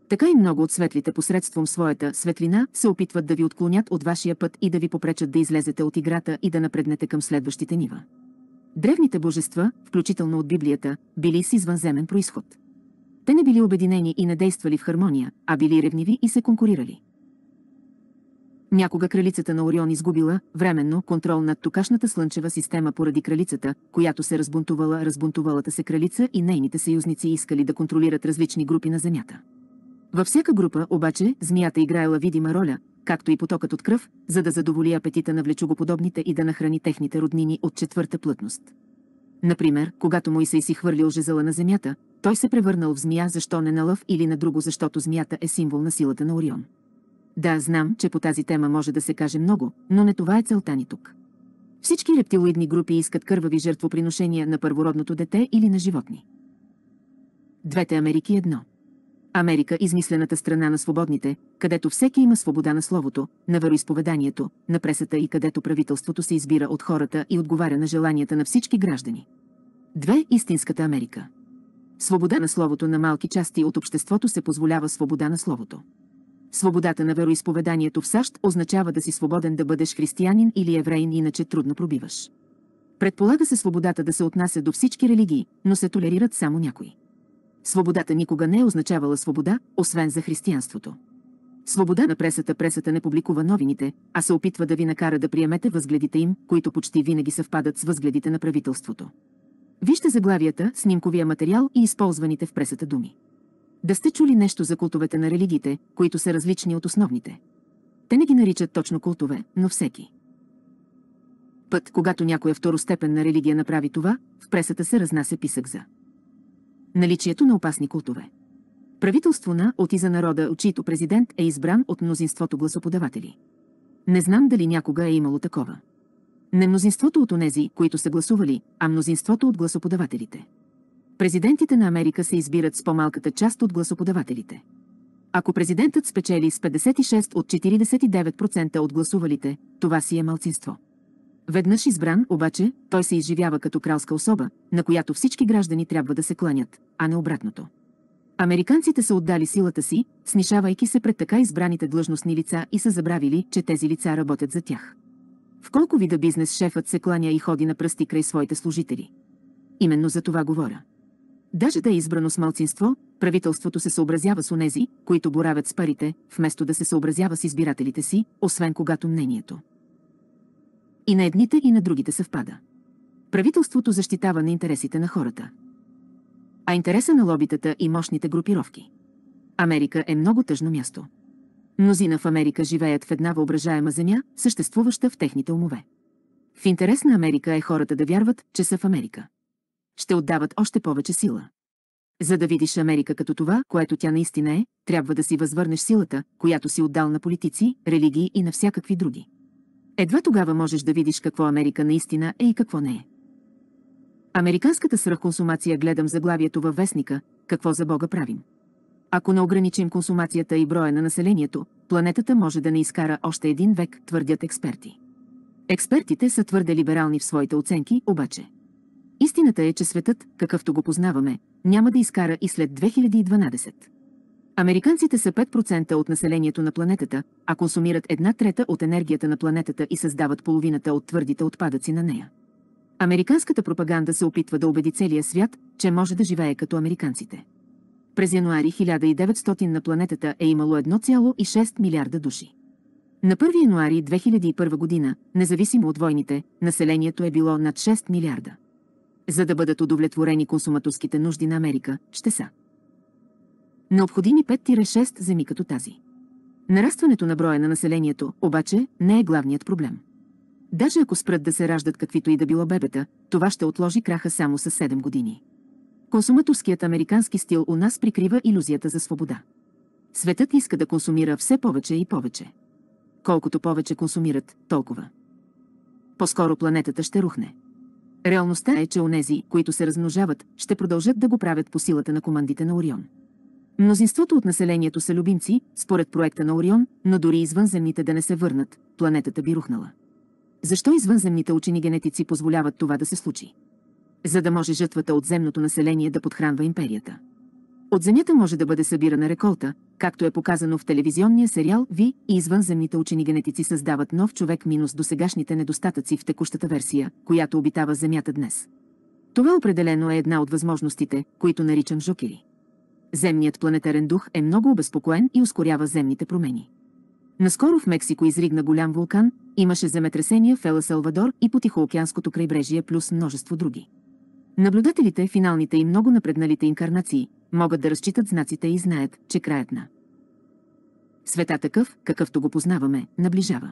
Така и много от светлите посредством своята светлина се опитват да ви отклонят от вашия път и да ви попречат да излезете от играта и да напреднете към следващите нива. Древните божества, включително от Библията, били с извънземен происход. Те не били обединени и не действали в хармония, а били ревниви и се конкурирали. Някога кралицата на Орион изгубила временно контрол над токашната слънчева система поради кралицата, която се разбунтувала, разбунтувалата се кралица и нейните съюзници искали да контролират различни групи на Земята. Във всяка група обаче змията играела видима роля, както и потокът от кръв, за да задоволи апетита на влечугоподобните и да нахрани техните роднини от четвърта плътност. Например, когато Моисей си хвърлил жезъла на земята, той се превърнал в змия, защо не на лъв или на друго, защото змията е символ на силата на Орион. Да, знам, че по тази тема може да се каже много, но не това е целта ни тук. Всички рептилоидни групи искат кървави жертвоприношения на първородното дете или на животни. Двете Америки едно. Америка измислената страна на свободните, където всеки има свобода на словото, на вероисповеданието, на пресата и където правителството се избира от хората и отговаря на желанията на всички граждани. Две Истинската Америка. Свобода на словото на малки части от обществото се позволява свобода на словото. Свободата на вероисповеданието в САЩ означава да си свободен да бъдеш християнин или евреин, иначе трудно пробиваш. Предполага се свободата да се отнася до всички религии, но се толерират само някои. Свободата никога не е означавала свобода, освен за християнството. Свобода на пресата пресата не публикува новините, а се опитва да ви накара да приемете възгледите им, които почти винаги съвпадат с възгледите на правителството. Вижте заглавията, снимковия материал и използваните в пресата думи. Да сте чули нещо за култовете на религиите, които са различни от основните. Те не ги наричат точно култове, но всеки. Път, когато някоя второстепенна религия направи това, в пресата се разнася писък за Наличието на опасни култове. Правителство на Оти за народа, чийто президент е избран от мнозинството гласоподаватели. Не знам дали някога е имало такова. Не мнозинството от онези, които са гласували, а мнозинството от гласоподавателите. Президентите на Америка се избират с по-малката част от гласоподавателите. Ако президентът спечели с 56 от 49% от гласувалите, това си е малцинство. Веднъж избран, обаче, той се изживява като кралска особа, на която всички граждани трябва да се кланят, а не обратното. Американците са отдали силата си, снишавайки се пред така избраните длъжностни лица и са забравили, че тези лица работят за тях. В колко вида бизнес шефът се кланя и ходи на пръсти край своите служители? Именно за това говоря. Даже да е избрано с малцинство, правителството се съобразява с онези, които боравят с парите, вместо да се съобразява с избирателите си, освен когато мнението и на едните и на другите съвпада. Правителството защитава на интересите на хората. А интереса на лобитата и мощните групировки. Америка е много тъжно място. Мнозина в Америка живеят в една въображаема земя, съществуваща в техните умове. В интерес на Америка е хората да вярват, че са в Америка. Ще отдават още повече сила. За да видиш Америка като това, което тя наистина е, трябва да си възвърнеш силата, която си отдал на политици, религии и на всякакви други. Едва тогава можеш да видиш какво Америка наистина е и какво не е. Американската свръхконсумация гледам заглавието във вестника «Какво за Бога правим?». Ако не ограничим консумацията и броя на населението, планетата може да не изкара още един век, твърдят експерти. Експертите са твърде либерални в своите оценки, обаче. Истината е, че светът, какъвто го познаваме, няма да изкара и след 2012. Американците са 5% от населението на планетата, а консумират една трета от енергията на планетата и създават половината от твърдите отпадъци на нея. Американската пропаганда се опитва да убеди целия свят, че може да живее като американците. През януари 1900 на планетата е имало 1,6 милиарда души. На 1 януари 2001 година, независимо от войните, населението е било над 6 милиарда. За да бъдат удовлетворени консуматорските нужди на Америка, ще са необходими 5-6 земи като тази. Нарастването на броя на населението обаче не е главният проблем. Даже ако спрат да се раждат каквито и да било бебета, това ще отложи краха само с 7 години. Консуматорският американски стил у нас прикрива иллюзията за свобода. Светът иска да консумира все повече и повече. Колкото повече консумират, толкова. По-скоро планетата ще рухне. Реалността е, че онези, които се размножават, ще продължат да го правят по силата на командите на Орион. Мнозинството от населението са любимци, според проекта на Орион, но дори извънземните да не се върнат, планетата би рухнала. Защо извънземните учени генетици позволяват това да се случи? За да може жътвата от земното население да подхранва империята. От земята може да бъде събирана реколта, както е показано в телевизионния сериал Ви и извънземните учени генетици създават нов човек минус до сегашните недостатъци в текущата версия, която обитава земята днес. Това определено е една от възможностите, които наричам жокери земният планетарен дух е много обезпокоен и ускорява земните промени. Наскоро в Мексико изригна голям вулкан, имаше земетресения в Ела Салвадор и по Тихоокеанското крайбрежие плюс множество други. Наблюдателите, финалните и много напредналите инкарнации, могат да разчитат знаците и знаят, че краят на света такъв, какъвто го познаваме, наближава.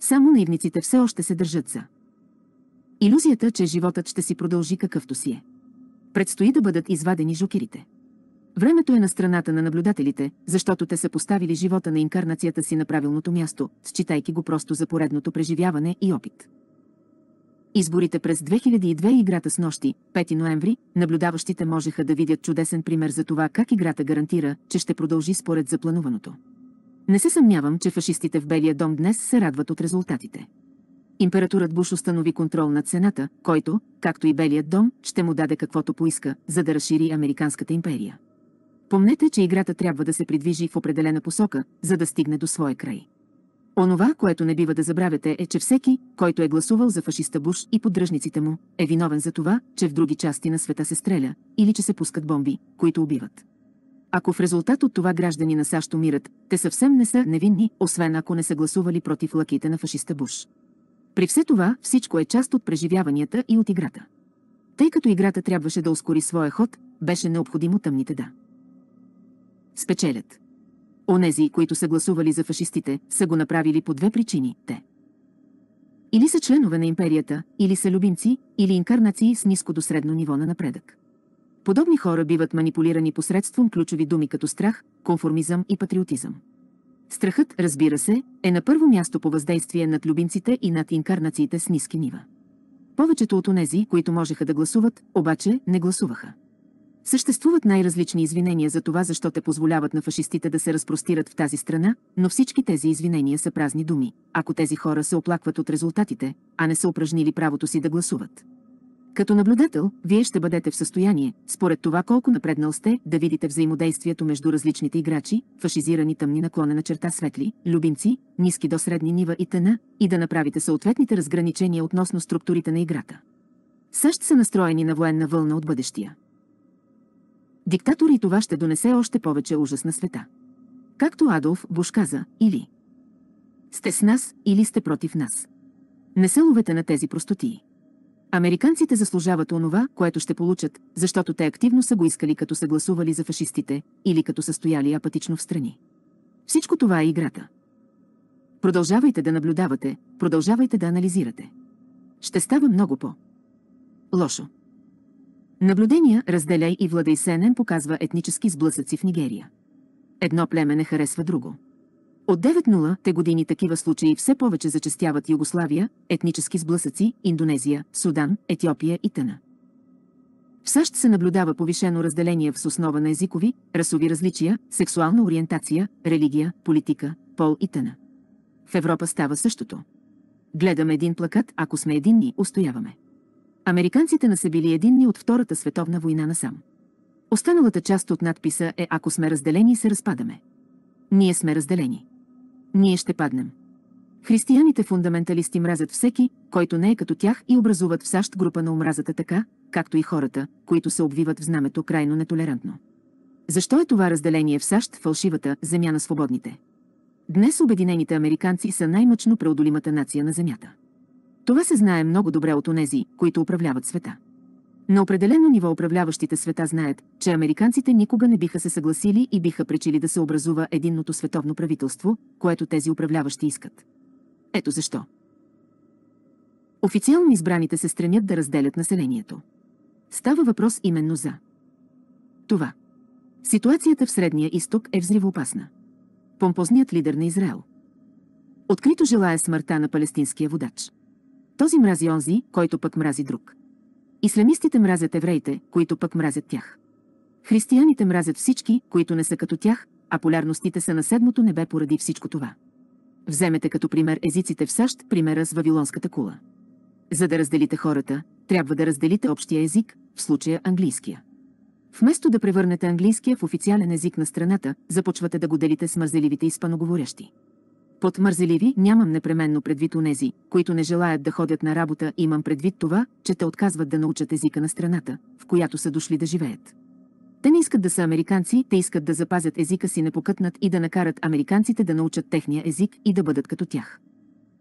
Само наивниците все още се държат за иллюзията, че животът ще си продължи какъвто си е. Предстои да бъдат извадени жокерите. Времето е на страната на наблюдателите, защото те са поставили живота на инкарнацията си на правилното място, считайки го просто за поредното преживяване и опит. Изборите през 2002 играта с нощи, 5 ноември, наблюдаващите можеха да видят чудесен пример за това как играта гарантира, че ще продължи според заплануваното. Не се съмнявам, че фашистите в Белия дом днес се радват от резултатите. Императорът Буш установи контрол над Сената, който, както и Белият дом, ще му даде каквото поиска, за да разшири Американската империя. Помнете, че играта трябва да се придвижи в определена посока, за да стигне до своя край. Онова, което не бива да забравяте е, че всеки, който е гласувал за фашиста Буш и поддръжниците му, е виновен за това, че в други части на света се стреля, или че се пускат бомби, които убиват. Ако в резултат от това граждани на САЩ умират, те съвсем не са невинни, освен ако не са гласували против лъките на фашиста Буш. При все това, всичко е част от преживяванията и от играта. Тъй като играта трябваше да ускори своя ход, беше необходимо тъмните да спечелят. Онези, които са гласували за фашистите, са го направили по две причини – те. Или са членове на империята, или са любимци, или инкарнации с ниско до средно ниво на напредък. Подобни хора биват манипулирани посредством ключови думи като страх, конформизъм и патриотизъм. Страхът, разбира се, е на първо място по въздействие над любимците и над инкарнациите с ниски нива. Повечето от онези, които можеха да гласуват, обаче не гласуваха. Съществуват най-различни извинения за това, защо те позволяват на фашистите да се разпростират в тази страна, но всички тези извинения са празни думи, ако тези хора се оплакват от резултатите, а не са упражнили правото си да гласуват. Като наблюдател, вие ще бъдете в състояние, според това колко напреднал сте, да видите взаимодействието между различните играчи, фашизирани тъмни наклонена черта светли, любимци, ниски до средни нива и тъна, и да направите съответните разграничения относно структурите на играта. Същ са настроени на военна вълна от бъдещия. Диктатор и това ще донесе още повече ужас на света. Както Адолф Буш каза, или сте с нас, или сте против нас. Не се ловете на тези простотии. Американците заслужават онова, което ще получат, защото те активно са го искали като са гласували за фашистите или като са стояли апатично в страни. Всичко това е играта. Продължавайте да наблюдавате, продължавайте да анализирате. Ще става много по-лошо. Наблюдения Разделяй и Владей Сенен показва етнически сблъсъци в Нигерия. Едно племе не харесва друго. От 9-0-те години такива случаи все повече зачастяват Югославия, етнически сблъсъци, Индонезия, Судан, Етиопия и тъна. В САЩ се наблюдава повишено разделение в основа на езикови, расови различия, сексуална ориентация, религия, политика, пол и тъна. В Европа става същото. Гледаме един плакат, ако сме единни, устояваме. Американците не са били единни от Втората световна война насам. Останалата част от надписа е «Ако сме разделени, се разпадаме». Ние сме разделени. Ние ще паднем. Християните фундаменталисти мразят всеки, който не е като тях и образуват в САЩ група на омразата така, както и хората, които се обвиват в знамето крайно нетолерантно. Защо е това разделение в САЩ фалшивата земя на свободните? Днес Обединените американци са най-мъчно преодолимата нация на земята. Това се знае много добре от онези, които управляват света. На определено ниво управляващите света знаят, че американците никога не биха се съгласили и биха пречили да се образува единното световно правителство, което тези управляващи искат. Ето защо. Официално избраните се стремят да разделят населението. Става въпрос именно за това. Ситуацията в Средния изток е взривоопасна. Помпозният лидер на Израел. Открито желая смъртта на палестинския водач. Този мрази онзи, който пък мрази друг. Исламистите мразят евреите, които пък мразят тях. Християните мразят всички, които не са като тях, а полярностите са на седмото небе поради всичко това. Вземете като пример езиците в САЩ, примера с Вавилонската кула. За да разделите хората, трябва да разделите общия език, в случая английския. Вместо да превърнете английския в официален език на страната, започвате да го делите с мързеливите испаноговорящи. Под мързеливи нямам непременно предвид нези, които не желаят да ходят на работа, имам предвид това, че те отказват да научат езика на страната, в която са дошли да живеят. Те не искат да са американци, те искат да запазят езика си непокътнат и да накарат американците да научат техния език и да бъдат като тях.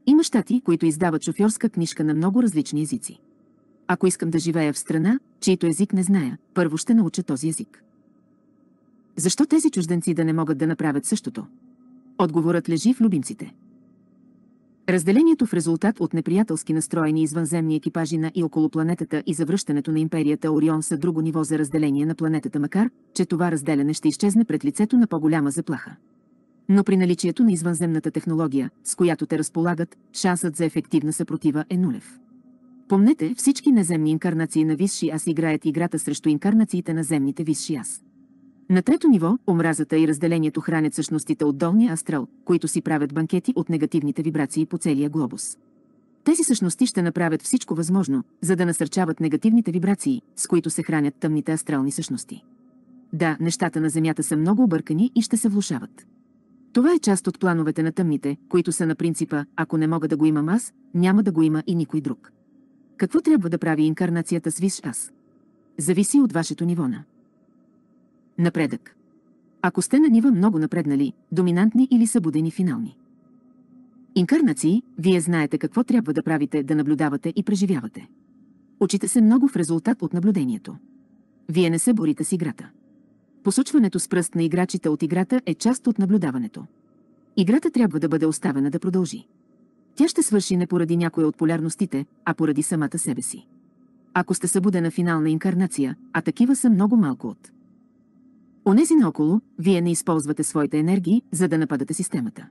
Има щати, които издават шофьорска книжка на много различни езици. Ако искам да живея в страна, чийто език не зная, първо ще науча този език. Защо тези чужденци да не могат да направят същото? Отговорът лежи в любимците. Разделението в резултат от неприятелски настроени извънземни екипажи на и около планетата и завръщането на империята Орион са друго ниво за разделение на планетата, макар, че това разделяне ще изчезне пред лицето на по-голяма заплаха. Но при наличието на извънземната технология, с която те разполагат, шансът за ефективна съпротива е нулев. Помнете, всички наземни инкарнации на висши аз играят играта срещу инкарнациите на земните висши аз. На трето ниво, омразата и разделението хранят същностите от долния астрал, които си правят банкети от негативните вибрации по целия глобус. Тези същности ще направят всичко възможно, за да насърчават негативните вибрации, с които се хранят тъмните астрални същности. Да, нещата на Земята са много объркани и ще се влушават. Това е част от плановете на тъмните, които са на принципа «Ако не мога да го имам аз, няма да го има и никой друг». Какво трябва да прави инкарнацията с виш аз? Зависи от вашето ниво на Напредък. Ако сте на нива много напреднали, доминантни или събудени финални. Инкарнации, вие знаете какво трябва да правите, да наблюдавате и преживявате. Очите се много в резултат от наблюдението. Вие не се борите с играта. Посочването с пръст на играчите от играта е част от наблюдаването. Играта трябва да бъде оставена да продължи. Тя ще свърши не поради някоя от полярностите, а поради самата себе си. Ако сте събудена финална инкарнация, а такива са много малко от Онези наоколо, вие не използвате своите енергии, за да нападате системата.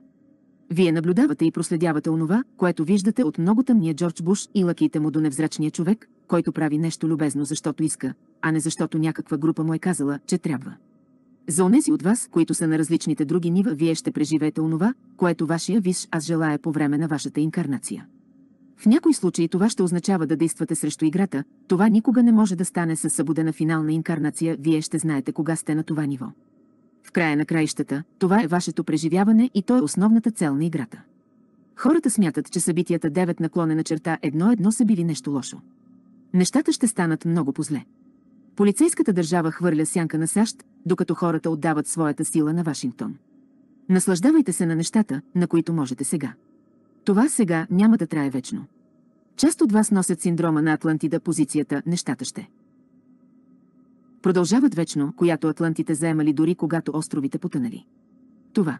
Вие наблюдавате и проследявате онова, което виждате от много тъмния Джордж Буш и лъките му до невзрачния човек, който прави нещо любезно, защото иска, а не защото някаква група му е казала, че трябва. За онези от вас, които са на различните други нива, вие ще преживеете онова, което вашия виш аз желая по време на вашата инкарнация. В някои случаи това ще означава да действате срещу играта, това никога не може да стане с събудена финална инкарнация, вие ще знаете кога сте на това ниво. В края на краищата, това е вашето преживяване и то е основната цел на играта. Хората смятат, че събитията 9 наклонена черта едно-едно са били нещо лошо. Нещата ще станат много позле. Полицейската държава хвърля сянка на САЩ, докато хората отдават своята сила на Вашингтон. Наслаждавайте се на нещата, на които можете сега. Това сега няма да трае вечно. Част от вас носят синдрома на Атлантида позицията «Нещата ще». Продължават вечно, която Атлантите заемали дори когато островите потънали. Това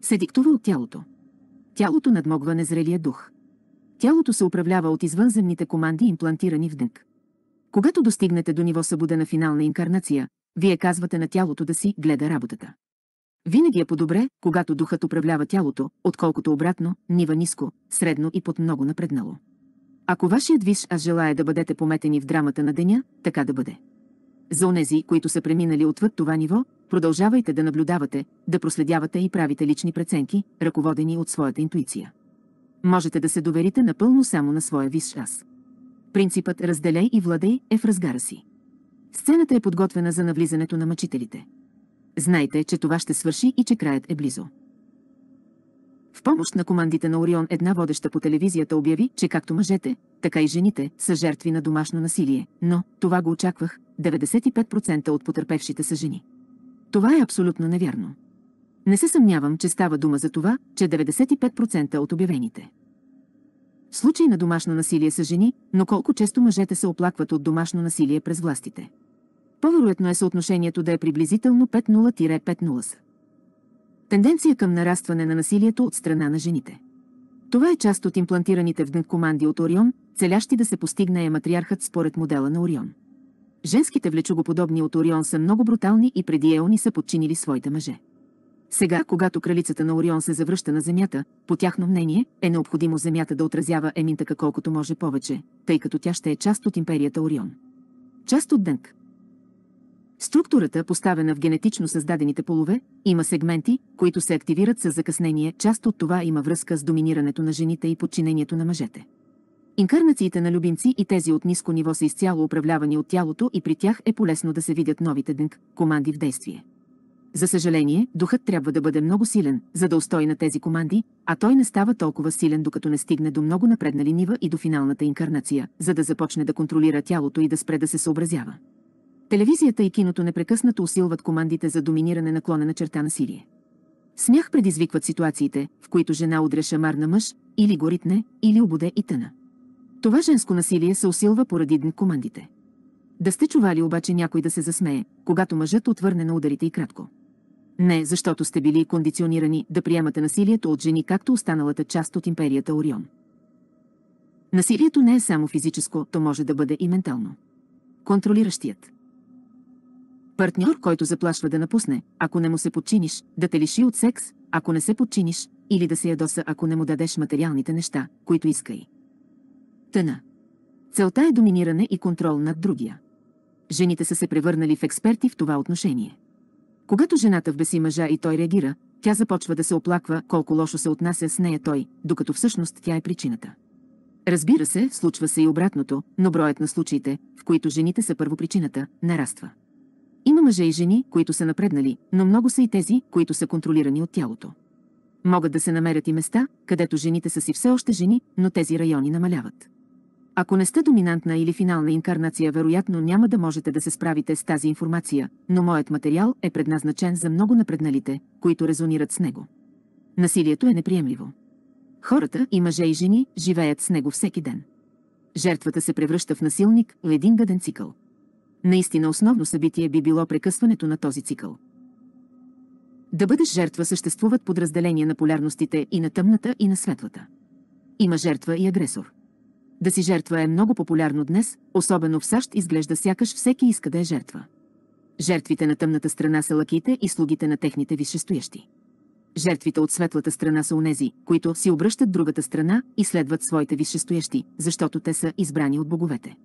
се диктува от тялото. Тялото надмогва незрелия дух. Тялото се управлява от извънземните команди, имплантирани в дънк. Когато достигнете до ниво на финална инкарнация, вие казвате на тялото да си гледа работата. Винаги е по-добре, когато духът управлява тялото, отколкото обратно, нива ниско, средно и под много напреднало. Ако вашият виш аз желая да бъдете пометени в драмата на деня, така да бъде. За онези, които са преминали отвъд това ниво, продължавайте да наблюдавате, да проследявате и правите лични преценки, ръководени от своята интуиция. Можете да се доверите напълно само на своя виш аз. Принципът разделей и владей е в разгара си. Сцената е подготвена за навлизането на мъчителите. Знайте, че това ще свърши и че краят е близо. В помощ на командите на Орион една водеща по телевизията обяви, че както мъжете, така и жените са жертви на домашно насилие, но, това го очаквах, 95% от потерпевшите са жени. Това е абсолютно невярно. Не се съмнявам, че става дума за това, че 95% от обявените. В случай на домашно насилие са жени, но колко често мъжете се оплакват от домашно насилие през властите по-вероятно е съотношението да е приблизително 5-0-5-0. Тенденция към нарастване на насилието от страна на жените. Това е част от имплантираните в дън команди от Орион, целящи да се постигне е матриархът според модела на Орион. Женските влечугоподобни от Орион са много брутални и преди Еони са подчинили своите мъже. Сега, когато кралицата на Орион се завръща на Земята, по тяхно мнение, е необходимо Земята да отразява Еминтъка колкото може повече, тъй като тя ще е част от империята Орион. Част от Дънк. Структурата, поставена в генетично създадените полове, има сегменти, които се активират с закъснение, част от това има връзка с доминирането на жените и подчинението на мъжете. Инкарнациите на любимци и тези от ниско ниво са изцяло управлявани от тялото и при тях е полезно да се видят новите дънк, команди в действие. За съжаление, духът трябва да бъде много силен, за да устои на тези команди, а той не става толкова силен, докато не стигне до много напреднали нива и до финалната инкарнация, за да започне да контролира тялото и да спре да се съобразява. Телевизията и киното непрекъснато усилват командите за доминиране на клона на черта насилие. Смях предизвикват ситуациите, в които жена удря шамар на мъж, или го ритне, или ободе и тъна. Това женско насилие се усилва поради дни командите. Да сте чували обаче някой да се засмее, когато мъжът отвърне на ударите и кратко. Не, защото сте били кондиционирани да приемате насилието от жени, както останалата част от империята Орион. Насилието не е само физическо, то може да бъде и ментално. Контролиращият Партньор, който заплашва да напусне, ако не му се подчиниш, да те лиши от секс, ако не се подчиниш, или да се ядоса, ако не му дадеш материалните неща, които иска и. Тъна. Целта е доминиране и контрол над другия. Жените са се превърнали в експерти в това отношение. Когато жената вбеси мъжа и той реагира, тя започва да се оплаква колко лошо се отнася с нея той, докато всъщност тя е причината. Разбира се, случва се и обратното, но броят на случаите, в които жените са първопричината, нараства. Има мъже и жени, които са напреднали, но много са и тези, които са контролирани от тялото. Могат да се намерят и места, където жените са си все още жени, но тези райони намаляват. Ако не сте доминантна или финална инкарнация, вероятно няма да можете да се справите с тази информация, но моят материал е предназначен за много напредналите, които резонират с него. Насилието е неприемливо. Хората, и мъже и жени, живеят с него всеки ден. Жертвата се превръща в насилник в един гаден цикъл наистина основно събитие би било прекъсването на този цикъл. Да бъдеш жертва съществуват подразделения на полярностите и на тъмната и на светлата. Има жертва и агресор. Да си жертва е много популярно днес, особено в САЩ изглежда сякаш всеки иска да е жертва. Жертвите на тъмната страна са лъките и слугите на техните висшестоящи. Жертвите от светлата страна са унези, които си обръщат другата страна и следват своите висшестоящи, защото те са избрани от боговете.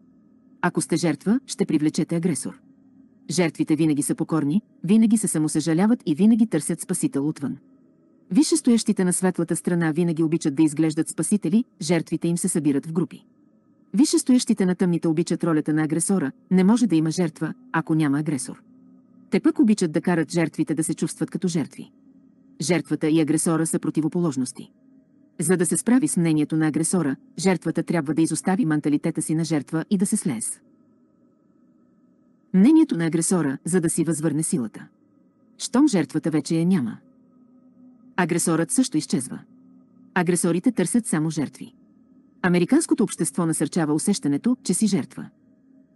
Ако сте жертва, ще привлечете агресор. Жертвите винаги са покорни, винаги се самосъжаляват и винаги търсят спасител отвън. Висшестоящите на светлата страна винаги обичат да изглеждат спасители, жертвите им се събират в групи. Висшестоящите на тъмните обичат ролята на агресора, не може да има жертва, ако няма агресор. Те пък обичат да карат жертвите да се чувстват като жертви. Жертвата и агресора са противоположности. За да се справи с мнението на агресора, жертвата трябва да изостави менталитета си на жертва и да се слез. Мнението на агресора, за да си възвърне силата. Щом жертвата вече я няма. Агресорът също изчезва. Агресорите търсят само жертви. Американското общество насърчава усещането, че си жертва.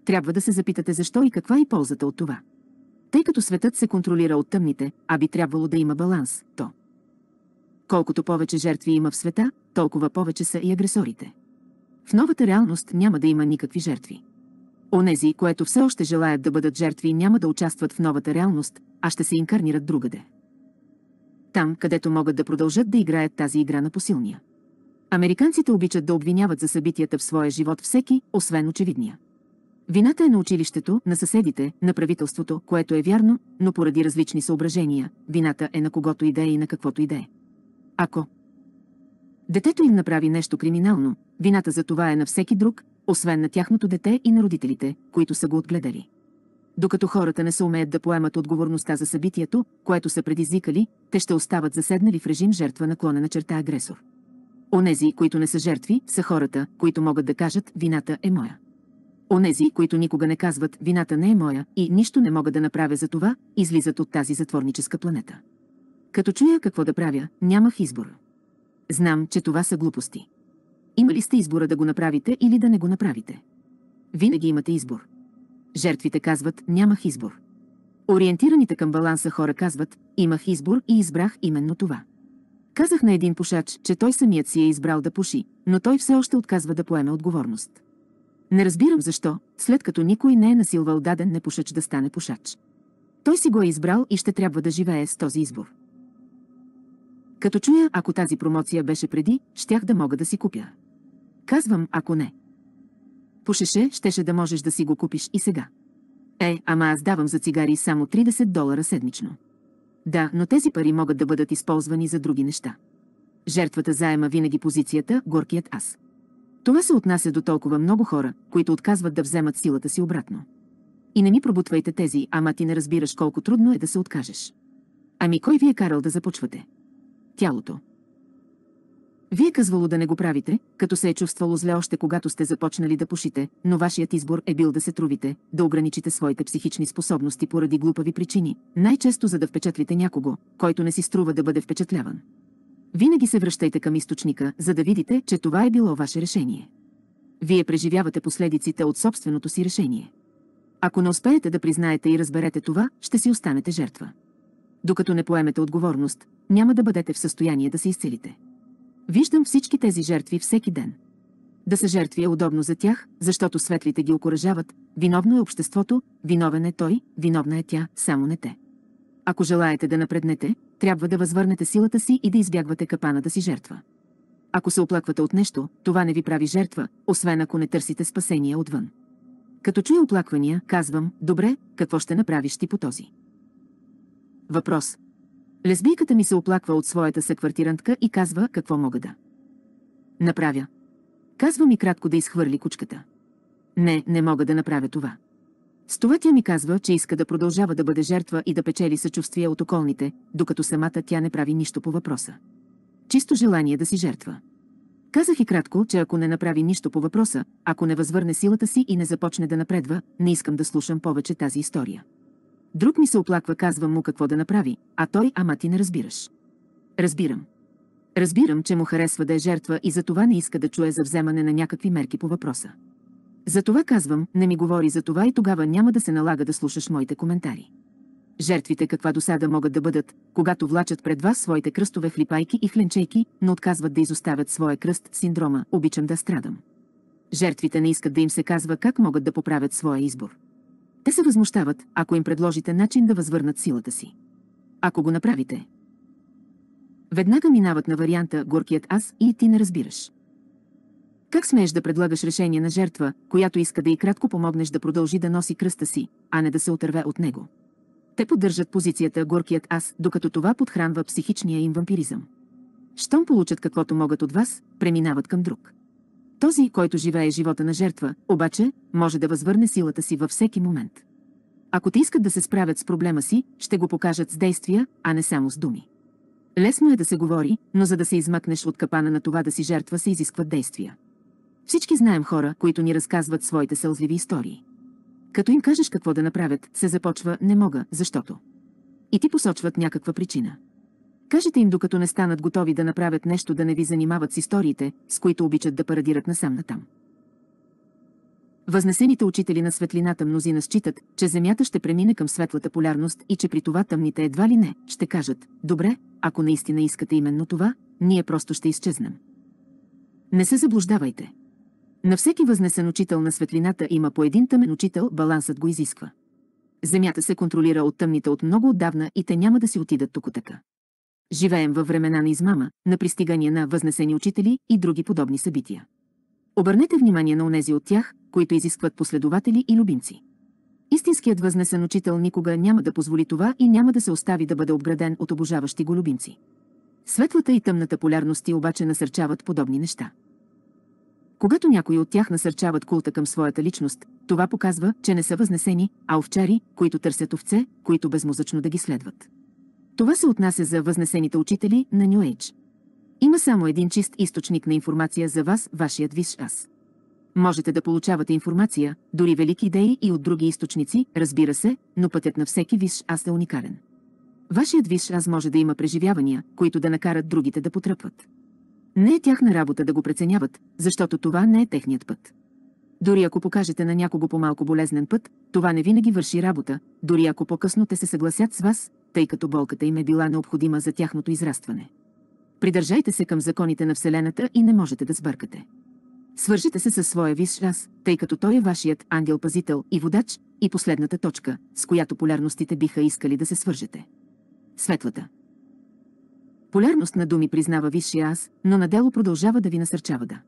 Трябва да се запитате защо и каква е ползата от това. Тъй като светът се контролира от тъмните, а би трябвало да има баланс, то – Колкото повече жертви има в света, толкова повече са и агресорите. В новата реалност няма да има никакви жертви. Онези, което все още желаят да бъдат жертви, няма да участват в новата реалност, а ще се инкарнират другаде. Там, където могат да продължат да играят тази игра на посилния. Американците обичат да обвиняват за събитията в своя живот всеки, освен очевидния. Вината е на училището, на съседите, на правителството, което е вярно, но поради различни съображения, вината е на когото идея и на каквото идея. Ако детето им направи нещо криминално, вината за това е на всеки друг, освен на тяхното дете и на родителите, които са го отгледали. Докато хората не се умеят да поемат отговорността за събитието, което са предизвикали, те ще остават заседнали в режим жертва на черта агресор. Онези, които не са жертви, са хората, които могат да кажат «вината е моя». Онези, които никога не казват «вината не е моя» и нищо не мога да направя за това, излизат от тази затворническа планета. Като чуя какво да правя, нямах избор. Знам, че това са глупости. Има ли сте избора да го направите или да не го направите? Винаги имате избор. Жертвите казват, нямах избор. Ориентираните към баланса хора казват, имах избор и избрах именно това. Казах на един пушач, че той самият си е избрал да пуши, но той все още отказва да поеме отговорност. Не разбирам защо, след като никой не е насилвал даден непушач да стане пушач. Той си го е избрал и ще трябва да живее с този избор. Като чуя, ако тази промоция беше преди, щях да мога да си купя. Казвам, ако не. Пушеше, щеше да можеш да си го купиш и сега. Е, ама аз давам за цигари само 30 долара седмично. Да, но тези пари могат да бъдат използвани за други неща. Жертвата заема винаги позицията, горкият аз. Това се отнася до толкова много хора, които отказват да вземат силата си обратно. И не ми пробутвайте тези, ама ти не разбираш колко трудно е да се откажеш. Ами кой ви е карал да започвате? тялото. Ви е казвало да не го правите, като се е чувствало зле още когато сте започнали да пушите, но вашият избор е бил да се трувите, да ограничите своите психични способности поради глупави причини, най-често за да впечатлите някого, който не си струва да бъде впечатляван. Винаги се връщайте към източника, за да видите, че това е било ваше решение. Вие преживявате последиците от собственото си решение. Ако не успеете да признаете и разберете това, ще си останете жертва докато не поемете отговорност, няма да бъдете в състояние да се изцелите. Виждам всички тези жертви всеки ден. Да са жертви е удобно за тях, защото светлите ги окоръжават, виновно е обществото, виновен е той, виновна е тя, само не те. Ако желаете да напреднете, трябва да възвърнете силата си и да избягвате капана да си жертва. Ако се оплаквате от нещо, това не ви прави жертва, освен ако не търсите спасение отвън. Като чуя оплаквания, казвам, добре, какво ще направиш ти по този? Въпрос. Лесбийката ми се оплаква от своята съквартирантка и казва какво мога да. Направя. Казва ми кратко да изхвърли кучката. Не, не мога да направя това. С това тя ми казва, че иска да продължава да бъде жертва и да печели съчувствие от околните, докато самата тя не прави нищо по въпроса. Чисто желание да си жертва. Казах и кратко, че ако не направи нищо по въпроса, ако не възвърне силата си и не започне да напредва, не искам да слушам повече тази история. Друг ми се оплаква, казвам му какво да направи, а той, ама ти не разбираш. Разбирам. Разбирам, че му харесва да е жертва и за това не иска да чуе за вземане на някакви мерки по въпроса. Затова казвам, не ми говори за това и тогава няма да се налага да слушаш моите коментари. Жертвите каква досада могат да бъдат, когато влачат пред вас своите кръстове хлипайки и хленчейки, но отказват да изоставят своя кръст синдрома «Обичам да страдам». Жертвите не искат да им се казва как могат да поправят своя избор. Те се възмущават, ако им предложите начин да възвърнат силата си. Ако го направите, веднага минават на варианта горкият аз и ти не разбираш. Как смееш да предлагаш решение на жертва, която иска да и кратко помогнеш да продължи да носи кръста си, а не да се отърве от него? Те поддържат позицията горкият аз, докато това подхранва психичния им вампиризъм. Щом получат каквото могат от вас, преминават към друг. Този, който живее живота на жертва, обаче, може да възвърне силата си във всеки момент. Ако те искат да се справят с проблема си, ще го покажат с действия, а не само с думи. Лесно е да се говори, но за да се измъкнеш от капана на това да си жертва се изискват действия. Всички знаем хора, които ни разказват своите сълзливи истории. Като им кажеш какво да направят, се започва «не мога, защото». И ти посочват някаква причина. Кажете им докато не станат готови да направят нещо да не ви занимават с историите, с които обичат да парадират насам натам. Възнесените учители на светлината мнозина считат, че Земята ще премине към светлата полярност и че при това тъмните едва ли не ще кажат, добре, ако наистина искате именно това, ние просто ще изчезнем. Не се заблуждавайте. На всеки възнесен учител на светлината има по един тъмен учител, балансът го изисква. Земята се контролира от тъмните от много отдавна и те няма да си отидат тук така. Живеем във времена на измама, на пристигания на възнесени учители и други подобни събития. Обърнете внимание на онези от тях, които изискват последователи и любимци. Истинският възнесен учител никога няма да позволи това и няма да се остави да бъде обграден от обожаващи го любимци. Светлата и тъмната полярности обаче насърчават подобни неща. Когато някои от тях насърчават култа към своята личност, това показва, че не са възнесени, а овчари, които търсят овце, които безмозъчно да ги следват. Това се отнася за възнесените учители на New Age. Има само един чист източник на информация за вас, вашият висш аз. Можете да получавате информация, дори велики идеи и от други източници, разбира се, но пътят на всеки висш аз е уникален. Вашият висш аз може да има преживявания, които да накарат другите да потръпват. Не е тяхна работа да го преценяват, защото това не е техният път. Дори ако покажете на някого по-малко болезнен път, това не винаги върши работа, дори ако по-късно те се съгласят с вас, тъй като болката им е била необходима за тяхното израстване. Придържайте се към законите на Вселената и не можете да сбъркате. Свържете се със своя висш аз, тъй като той е вашият ангел-пазител и водач, и последната точка, с която полярностите биха искали да се свържете. Светлата. Полярност на думи признава висшия аз, но на дело продължава да ви насърчава да.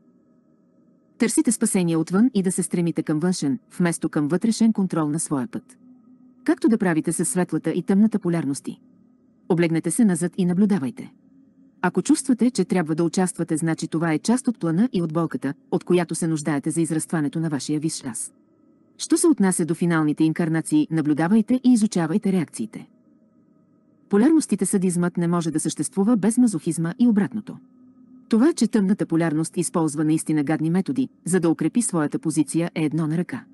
Търсите спасение отвън и да се стремите към външен, вместо към вътрешен контрол на своя път както да правите с светлата и тъмната полярности. Облегнете се назад и наблюдавайте. Ако чувствате, че трябва да участвате, значи това е част от плана и от болката, от която се нуждаете за израстването на вашия висш аз. Що се отнася до финалните инкарнации, наблюдавайте и изучавайте реакциите. Полярностите садизмът не може да съществува без мазохизма и обратното. Това, че тъмната полярност използва наистина гадни методи, за да укрепи своята позиция е едно на ръка.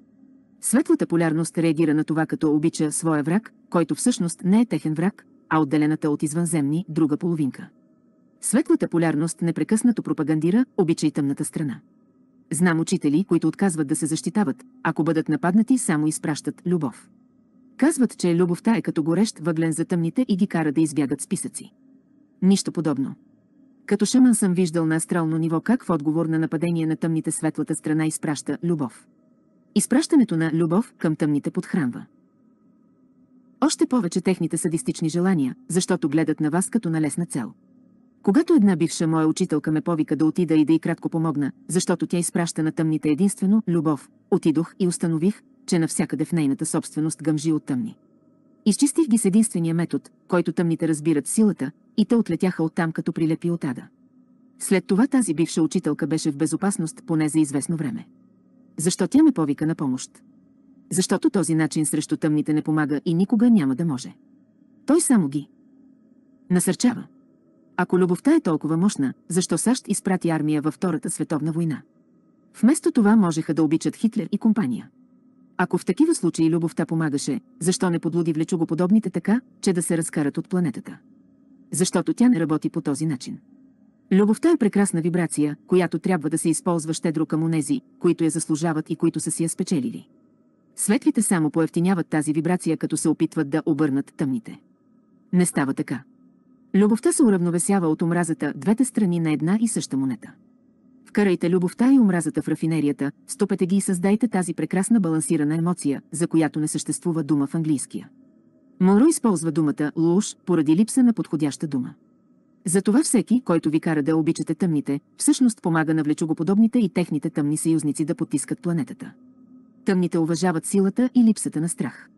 Светлата полярност реагира на това като обича своя враг, който всъщност не е техен враг, а отделената от извънземни друга половинка. Светлата полярност непрекъснато пропагандира, обича и тъмната страна. Знам учители, които отказват да се защитават, ако бъдат нападнати, само изпращат любов. Казват, че любовта е като горещ въглен за тъмните и ги кара да избягат списъци. Нищо подобно. Като шаман съм виждал на астрално ниво как в отговор на нападение на тъмните светлата страна изпраща любов. Изпращането на любов към тъмните подхранва. Още повече техните садистични желания, защото гледат на вас като на лесна цел. Когато една бивша моя учителка ме повика да отида и да й кратко помогна, защото тя изпраща на тъмните единствено любов, отидох и установих, че навсякъде в нейната собственост гъмжи от тъмни. Изчистих ги с единствения метод, който тъмните разбират силата, и те отлетяха оттам като прилепи от ада. След това тази бивша учителка беше в безопасност поне за известно време. Защо тя ме повика на помощ? Защото този начин срещу тъмните не помага и никога няма да може. Той само ги насърчава. Ако любовта е толкова мощна, защо САЩ изпрати армия във Втората световна война? Вместо това можеха да обичат Хитлер и компания. Ако в такива случаи любовта помагаше, защо не подлуди влечугоподобните така, че да се разкарат от планетата? Защото тя не работи по този начин. Любовта е прекрасна вибрация, която трябва да се използва щедро към онези, които я заслужават и които са си я спечелили. Светлите само поевтиняват тази вибрация, като се опитват да обърнат тъмните. Не става така. Любовта се уравновесява от омразата двете страни на една и съща монета. Вкарайте любовта и омразата в рафинерията, стопете ги и създайте тази прекрасна балансирана емоция, за която не съществува дума в английския. Моро използва думата «луш» поради липса на подходяща дума. Затова всеки, който ви кара да обичате тъмните, всъщност помага на влечугоподобните и техните тъмни съюзници да потискат планетата. Тъмните уважават силата и липсата на страх.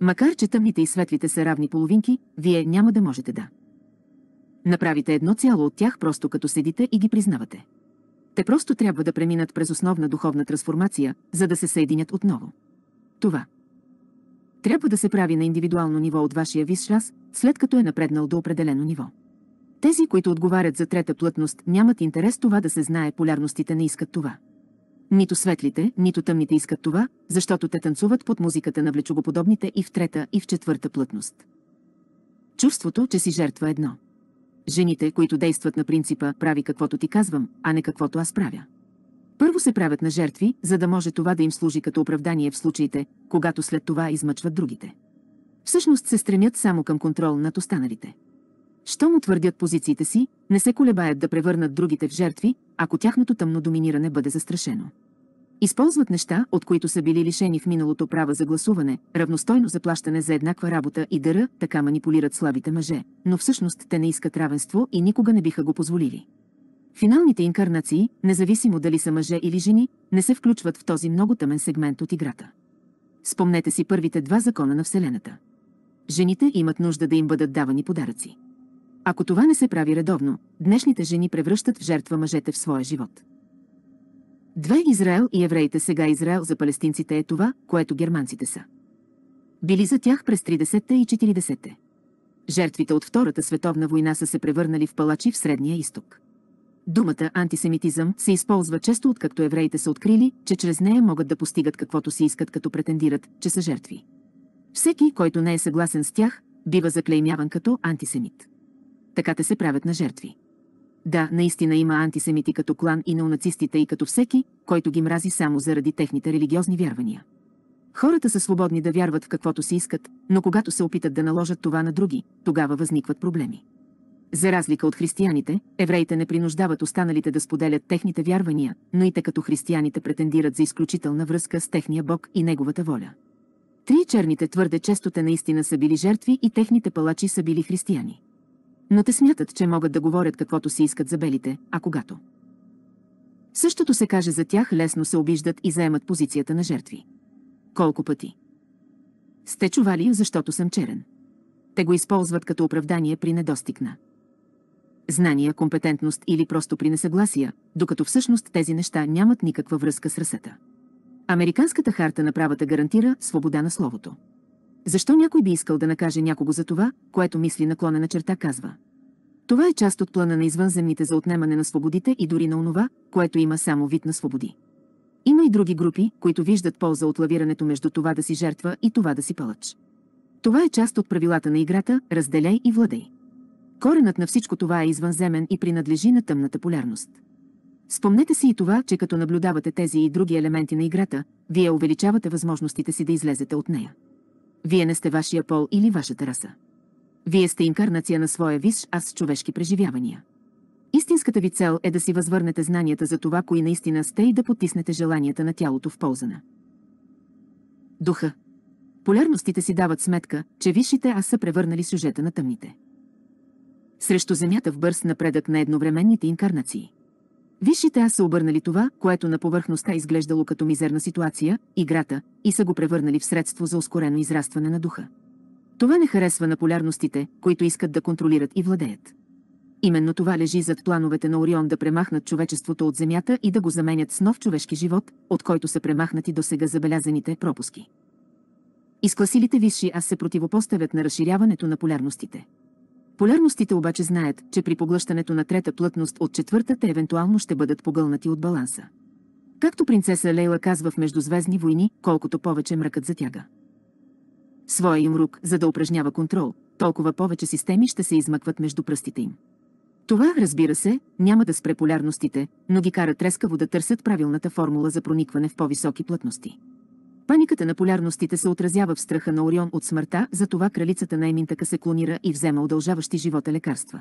Макар, че тъмните и светлите са равни половинки, вие няма да можете да. Направите едно цяло от тях просто като седите и ги признавате. Те просто трябва да преминат през основна духовна трансформация, за да се съединят отново. Това. Трябва да се прави на индивидуално ниво от вашия висш аз, след като е напреднал до определено ниво. Тези, които отговарят за трета плътност, нямат интерес това да се знае, полярностите не искат това. Нито светлите, нито тъмните искат това, защото те танцуват под музиката на влечогоподобните и в трета и в четвърта плътност. Чувството, че си жертва едно. Жените, които действат на принципа «прави каквото ти казвам, а не каквото аз правя». Първо се правят на жертви, за да може това да им служи като оправдание в случаите, когато след това измъчват другите всъщност се стремят само към контрол над останалите. Щом утвърдят позициите си, не се колебаят да превърнат другите в жертви, ако тяхното тъмно доминиране бъде застрашено. Използват неща, от които са били лишени в миналото права за гласуване, равностойно заплащане за еднаква работа и дъра, така манипулират слабите мъже, но всъщност те не искат равенство и никога не биха го позволили. Финалните инкарнации, независимо дали са мъже или жени, не се включват в този много тъмен сегмент от играта. Спомнете си първите два закона на Вселената. Жените имат нужда да им бъдат давани подаръци. Ако това не се прави редовно, днешните жени превръщат в жертва мъжете в своя живот. Две Израел и евреите сега Израел за палестинците е това, което германците са. Били за тях през 30-те и 40-те. Жертвите от Втората световна война са се превърнали в палачи в Средния изток. Думата антисемитизъм се използва често откакто евреите са открили, че чрез нея могат да постигат каквото си искат като претендират, че са жертви. Всеки, който не е съгласен с тях, бива заклеймяван като антисемит. Така те се правят на жертви. Да, наистина има антисемити като клан и неонацистите и като всеки, който ги мрази само заради техните религиозни вярвания. Хората са свободни да вярват в каквото си искат, но когато се опитат да наложат това на други, тогава възникват проблеми. За разлика от християните, евреите не принуждават останалите да споделят техните вярвания, но и те като християните претендират за изключителна връзка с техния Бог и неговата воля. Три черните твърде често те наистина са били жертви и техните палачи са били християни. Но те смятат, че могат да говорят каквото си искат за белите, а когато. Същото се каже за тях, лесно се обиждат и заемат позицията на жертви. Колко пъти? Сте чували, защото съм черен. Те го използват като оправдание при недостигна. знания, компетентност или просто при несъгласия, докато всъщност тези неща нямат никаква връзка с расата. Американската харта на правата гарантира свобода на словото. Защо някой би искал да накаже някого за това, което мисли наклонена черта казва? Това е част от плана на извънземните за отнемане на свободите и дори на онова, което има само вид на свободи. Има и други групи, които виждат полза от лавирането между това да си жертва и това да си пълъч. Това е част от правилата на играта «Разделяй и владей». Коренът на всичко това е извънземен и принадлежи на тъмната полярност. Спомнете си и това, че като наблюдавате тези и други елементи на играта, вие увеличавате възможностите си да излезете от нея. Вие не сте вашия пол или вашата раса. Вие сте инкарнация на своя висш аз човешки преживявания. Истинската ви цел е да си възвърнете знанията за това, кои наистина сте и да потиснете желанията на тялото в полза на. Духа. Полярностите си дават сметка, че висшите аз са превърнали сюжета на тъмните. Срещу Земята в бърз напредък на едновременните инкарнации. Висшите аз са обърнали това, което на повърхността е изглеждало като мизерна ситуация, играта, и са го превърнали в средство за ускорено израстване на духа. Това не харесва на полярностите, които искат да контролират и владеят. Именно това лежи зад плановете на Орион да премахнат човечеството от Земята и да го заменят с нов човешки живот, от който са премахнати до сега забелязаните пропуски. Изкласилите висши аз се противопоставят на разширяването на полярностите. Полярностите обаче знаят, че при поглъщането на трета плътност от четвъртата евентуално ще бъдат погълнати от баланса. Както принцеса Лейла казва в Междузвездни войни, колкото повече мръкът затяга. Своя им рук, за да упражнява контрол, толкова повече системи ще се измъкват между пръстите им. Това, разбира се, няма да спре полярностите, но ги кара трескаво да търсят правилната формула за проникване в по-високи плътности. Паниката на полярностите се отразява в страха на Орион от смъртта, затова кралицата на еминтака се клонира и взема удължаващи живота лекарства.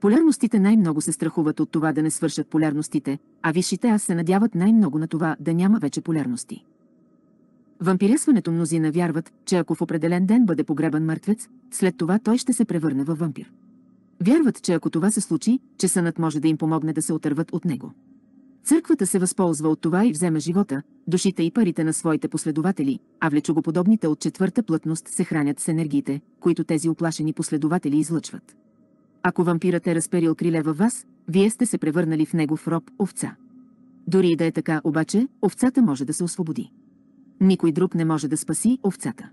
Полярностите най-много се страхуват от това да не свършат полярностите, а висшите аз се надяват най-много на това да няма вече полярности. Вампиресването мнозина вярват, че ако в определен ден бъде погребан мъртвец, след това той ще се превърне във вампир. Вярват, че ако това се случи, че сънът може да им помогне да се отърват от него. Църквата се възползва от това и взема живота, душите и парите на своите последователи, а влечогоподобните от четвърта плътност се хранят с енергиите, които тези оплашени последователи излъчват. Ако вампирът е разперил криле във вас, вие сте се превърнали в негов роб овца. Дори и да е така, обаче, овцата може да се освободи. Никой друг не може да спаси овцата.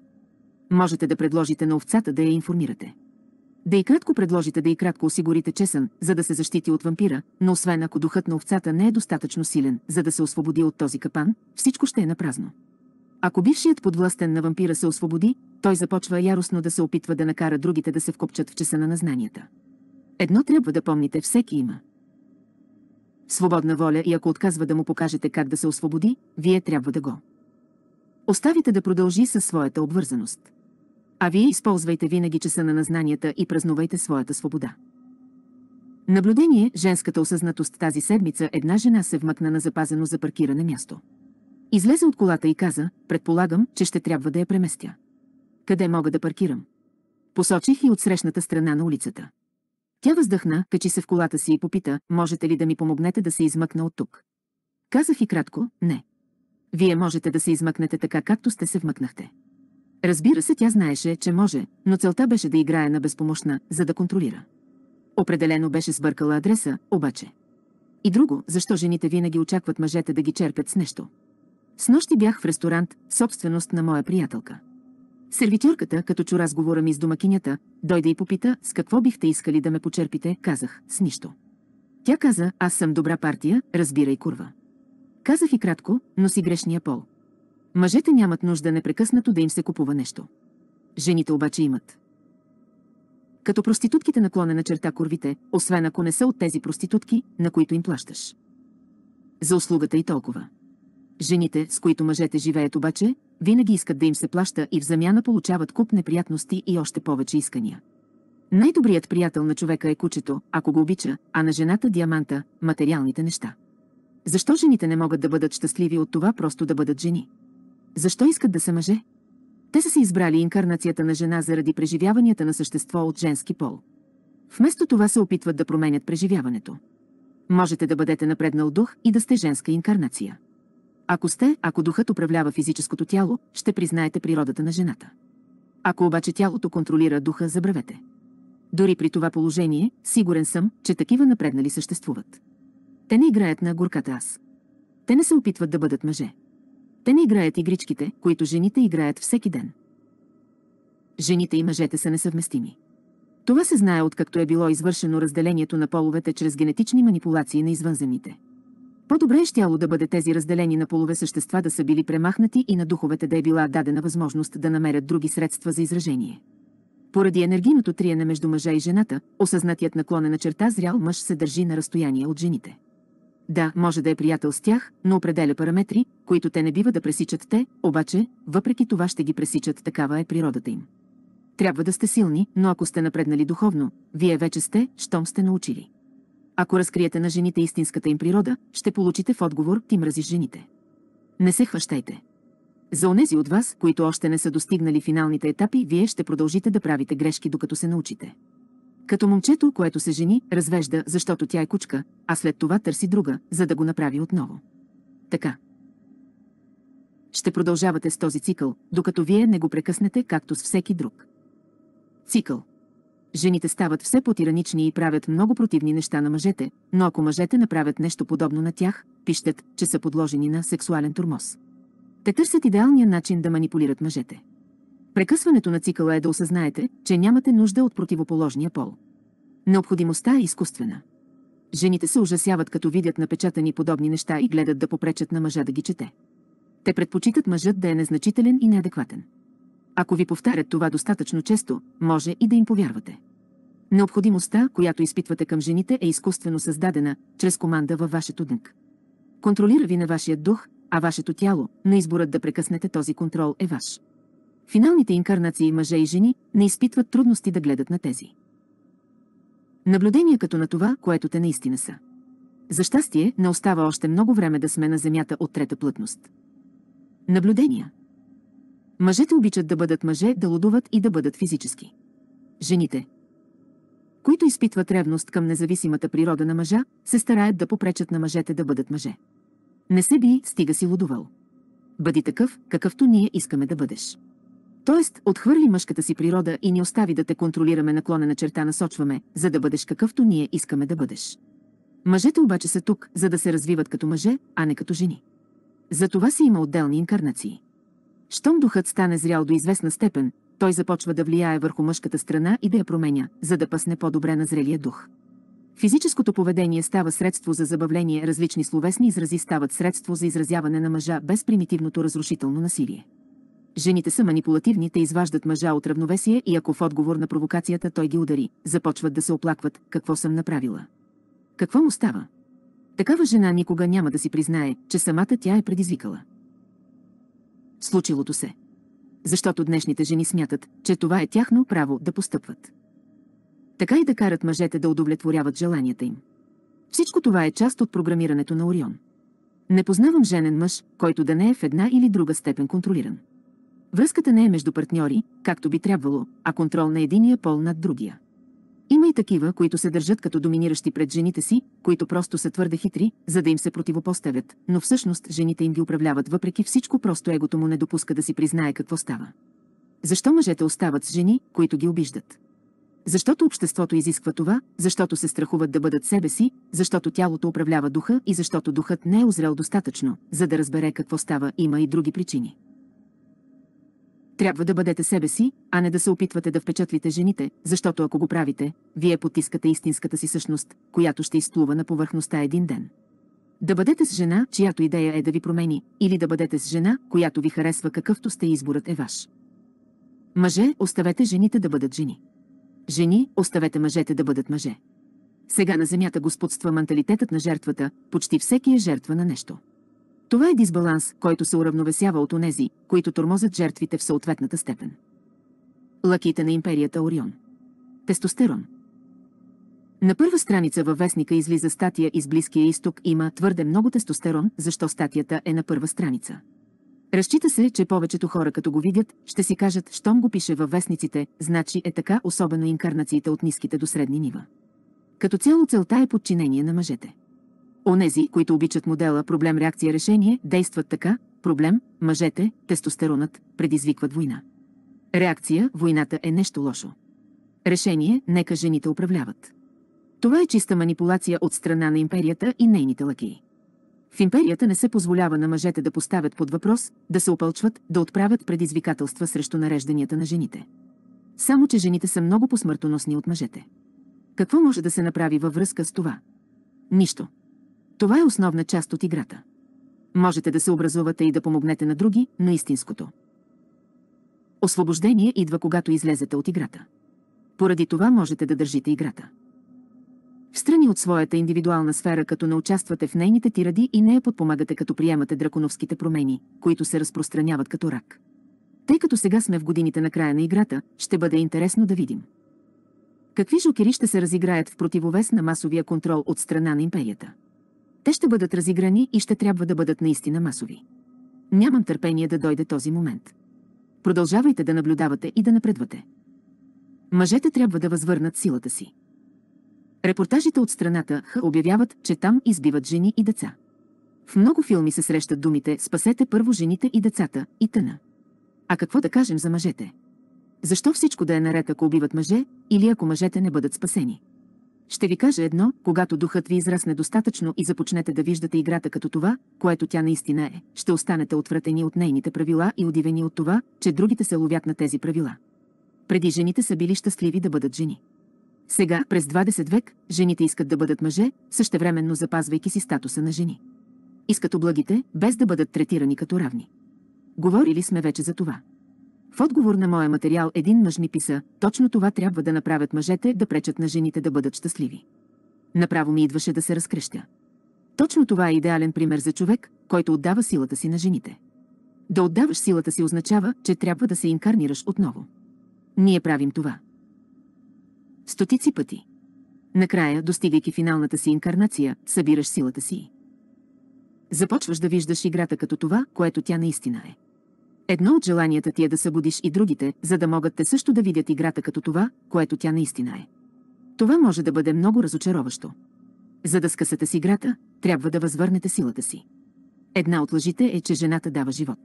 Можете да предложите на овцата да я информирате. Да и кратко предложите да и кратко осигурите чесън, за да се защити от вампира, но освен ако духът на овцата не е достатъчно силен, за да се освободи от този капан, всичко ще е напразно. Ако бившият подвластен на вампира се освободи, той започва яростно да се опитва да накара другите да се вкопчат в чесъна на знанията. Едно трябва да помните всеки има. Свободна воля и ако отказва да му покажете как да се освободи, вие трябва да го. Оставите да продължи със своята обвързаност а вие използвайте винаги часа на назнанията и празнувайте своята свобода. Наблюдение женската осъзнатост тази седмица една жена се вмъкна на запазено за паркиране място. Излезе от колата и каза, предполагам, че ще трябва да я преместя. Къде мога да паркирам? Посочих и от срещната страна на улицата. Тя въздъхна, качи се в колата си и попита, можете ли да ми помогнете да се измъкна от тук? Казах и кратко, не. Вие можете да се измъкнете така, както сте се вмъкнахте. Разбира се, тя знаеше, че може, но целта беше да играе на безпомощна, за да контролира. Определено беше сбъркала адреса, обаче. И друго, защо жените винаги очакват мъжете да ги черпят с нещо. С нощи бях в ресторант, собственост на моя приятелка. Сервитюрката, като чу разговора ми с домакинята, дойде и попита, с какво бихте искали да ме почерпите, казах, с нищо. Тя каза, аз съм добра партия, разбирай курва. Казах и кратко, но си грешния пол. Мъжете нямат нужда непрекъснато да им се купува нещо. Жените обаче имат. Като проститутките на черта курвите, освен ако не са от тези проститутки, на които им плащаш. За услугата и толкова. Жените, с които мъжете живеят обаче, винаги искат да им се плаща и в замяна получават куп неприятности и още повече искания. Най-добрият приятел на човека е кучето, ако го обича, а на жената диаманта – материалните неща. Защо жените не могат да бъдат щастливи от това просто да бъдат жени? Защо искат да са мъже? Те са си избрали инкарнацията на жена заради преживяванията на същество от женски пол. Вместо това се опитват да променят преживяването. Можете да бъдете напреднал дух и да сте женска инкарнация. Ако сте, ако духът управлява физическото тяло, ще признаете природата на жената. Ако обаче тялото контролира духа, забравете. Дори при това положение, сигурен съм, че такива напреднали съществуват. Те не играят на горката аз. Те не се опитват да бъдат мъже. Те не играят игричките, които жените играят всеки ден. Жените и мъжете са несъвместими. Това се знае откакто е било извършено разделението на половете чрез генетични манипулации на извънземните. По-добре е щяло да бъде тези разделени на полове същества да са били премахнати и на духовете да е била дадена възможност да намерят други средства за изражение. Поради енергийното триене между мъжа и жената, осъзнатият наклонена черта зрял мъж се държи на разстояние от жените. Да, може да е приятел с тях, но определя параметри, които те не бива да пресичат те, обаче, въпреки това ще ги пресичат, такава е природата им. Трябва да сте силни, но ако сте напреднали духовно, вие вече сте, щом сте научили. Ако разкриете на жените истинската им природа, ще получите в отговор «Ти мразиш жените». Не се хващайте. За онези от вас, които още не са достигнали финалните етапи, вие ще продължите да правите грешки, докато се научите. Като момчето, което се жени, развежда, защото тя е кучка, а след това търси друга, за да го направи отново. Така. Ще продължавате с този цикъл, докато вие не го прекъснете, както с всеки друг. Цикъл. Жените стават все по-тиранични и правят много противни неща на мъжете, но ако мъжете направят нещо подобно на тях, пищат, че са подложени на сексуален турмоз. Те търсят идеалния начин да манипулират мъжете. Прекъсването на цикъла е да осъзнаете, че нямате нужда от противоположния пол. Необходимостта е изкуствена. Жените се ужасяват като видят напечатани подобни неща и гледат да попречат на мъжа да ги чете. Те предпочитат мъжът да е незначителен и неадекватен. Ако ви повтарят това достатъчно често, може и да им повярвате. Необходимостта, която изпитвате към жените, е изкуствено създадена, чрез команда във вашето дънк. Контролира ви на вашия дух, а вашето тяло, на изборът да прекъснете този контрол е ваш. Финалните инкарнации мъже и жени не изпитват трудности да гледат на тези. Наблюдения като на това, което те наистина са. За щастие, не остава още много време да сме на Земята от трета плътност. Наблюдения. Мъжете обичат да бъдат мъже, да лудуват и да бъдат физически. Жените, които изпитват ревност към независимата природа на мъжа, се стараят да попречат на мъжете да бъдат мъже. Не се би, стига си лудувал. Бъди такъв, какъвто ние искаме да бъдеш. Тоест, отхвърли мъжката си природа и ни остави да те контролираме наклонена черта насочваме, за да бъдеш какъвто ние искаме да бъдеш. Мъжете обаче са тук, за да се развиват като мъже, а не като жени. За това си има отделни инкарнации. Щом духът стане зрял до известна степен, той започва да влияе върху мъжката страна и да я променя, за да пасне по-добре на зрелия дух. Физическото поведение става средство за забавление, различни словесни изрази стават средство за изразяване на мъжа без примитивното разрушително насилие. Жените са манипулативни, те изваждат мъжа от равновесие и ако в отговор на провокацията той ги удари, започват да се оплакват, какво съм направила. Какво му става? Такава жена никога няма да си признае, че самата тя е предизвикала. Случилото се. Защото днешните жени смятат, че това е тяхно право да постъпват. Така и да карат мъжете да удовлетворяват желанията им. Всичко това е част от програмирането на Орион. Не познавам женен мъж, който да не е в една или друга степен контролиран. Връзката не е между партньори, както би трябвало, а контрол на единия пол над другия. Има и такива, които се държат като доминиращи пред жените си, които просто са твърде хитри, за да им се противопоставят, но всъщност жените им ги управляват въпреки всичко, просто егото му не допуска да си признае какво става. Защо мъжете остават с жени, които ги обиждат? Защото обществото изисква това, защото се страхуват да бъдат себе си, защото тялото управлява духа и защото духът не е озрел достатъчно, за да разбере какво става, има и други причини. Трябва да бъдете себе си, а не да се опитвате да впечатлите жените, защото ако го правите, вие потискате истинската си същност, която ще изплува на повърхността един ден. Да бъдете с жена, чиято идея е да ви промени, или да бъдете с жена, която ви харесва какъвто сте изборът е ваш. Мъже, оставете жените да бъдат жени. Жени, оставете мъжете да бъдат мъже. Сега на земята господства менталитетът на жертвата, почти всеки е жертва на нещо. Това е дисбаланс, който се уравновесява от онези, които тормозят жертвите в съответната степен. Лаките на империята Орион. Тестостерон. На първа страница във вестника излиза статия из Близкия изток има твърде много тестостерон, защо статията е на първа страница. Разчита се, че повечето хора като го видят, ще си кажат, щом го пише във вестниците, значи е така, особено инкарнациите от ниските до средни нива. Като цяло целта е подчинение на мъжете. Онези, които обичат модела проблем-реакция-решение, действат така, проблем, мъжете, тестостеронът, предизвикват война. Реакция, войната е нещо лошо. Решение, нека жените управляват. Това е чиста манипулация от страна на империята и нейните лаки. В империята не се позволява на мъжете да поставят под въпрос, да се опълчват, да отправят предизвикателства срещу нарежданията на жените. Само, че жените са много посмъртоносни от мъжете. Какво може да се направи във връзка с това? Нищо. Това е основна част от играта. Можете да се образувате и да помогнете на други, но истинското. Освобождение идва когато излезете от играта. Поради това можете да държите играта. Встрани от своята индивидуална сфера, като не участвате в нейните тиради и не я подпомагате, като приемате драконовските промени, които се разпространяват като рак. Тъй като сега сме в годините на края на играта, ще бъде интересно да видим. Какви жокери ще се разиграят в противовес на масовия контрол от страна на империята? те ще бъдат разиграни и ще трябва да бъдат наистина масови. Нямам търпение да дойде този момент. Продължавайте да наблюдавате и да напредвате. Мъжете трябва да възвърнат силата си. Репортажите от страната Х обявяват, че там избиват жени и деца. В много филми се срещат думите «Спасете първо жените и децата» и тъна. А какво да кажем за мъжете? Защо всичко да е наред, ако убиват мъже, или ако мъжете не бъдат спасени? Ще ви кажа едно, когато духът ви израсне достатъчно и започнете да виждате играта като това, което тя наистина е, ще останете отвратени от нейните правила и удивени от това, че другите се ловят на тези правила. Преди жените са били щастливи да бъдат жени. Сега, през 20 век, жените искат да бъдат мъже, същевременно запазвайки си статуса на жени. Искат облагите, без да бъдат третирани като равни. Говорили сме вече за това. В отговор на моя материал един мъж ми писа, точно това трябва да направят мъжете, да пречат на жените да бъдат щастливи. Направо ми идваше да се разкръща. Точно това е идеален пример за човек, който отдава силата си на жените. Да отдаваш силата си означава, че трябва да се инкарнираш отново. Ние правим това. Стотици пъти. Накрая, достигайки финалната си инкарнация, събираш силата си. Започваш да виждаш играта като това, което тя наистина е. Едно от желанията ти е да събудиш и другите, за да могат те също да видят играта като това, което тя наистина е. Това може да бъде много разочароващо. За да скъсате с играта, трябва да възвърнете силата си. Една от лъжите е, че жената дава живот.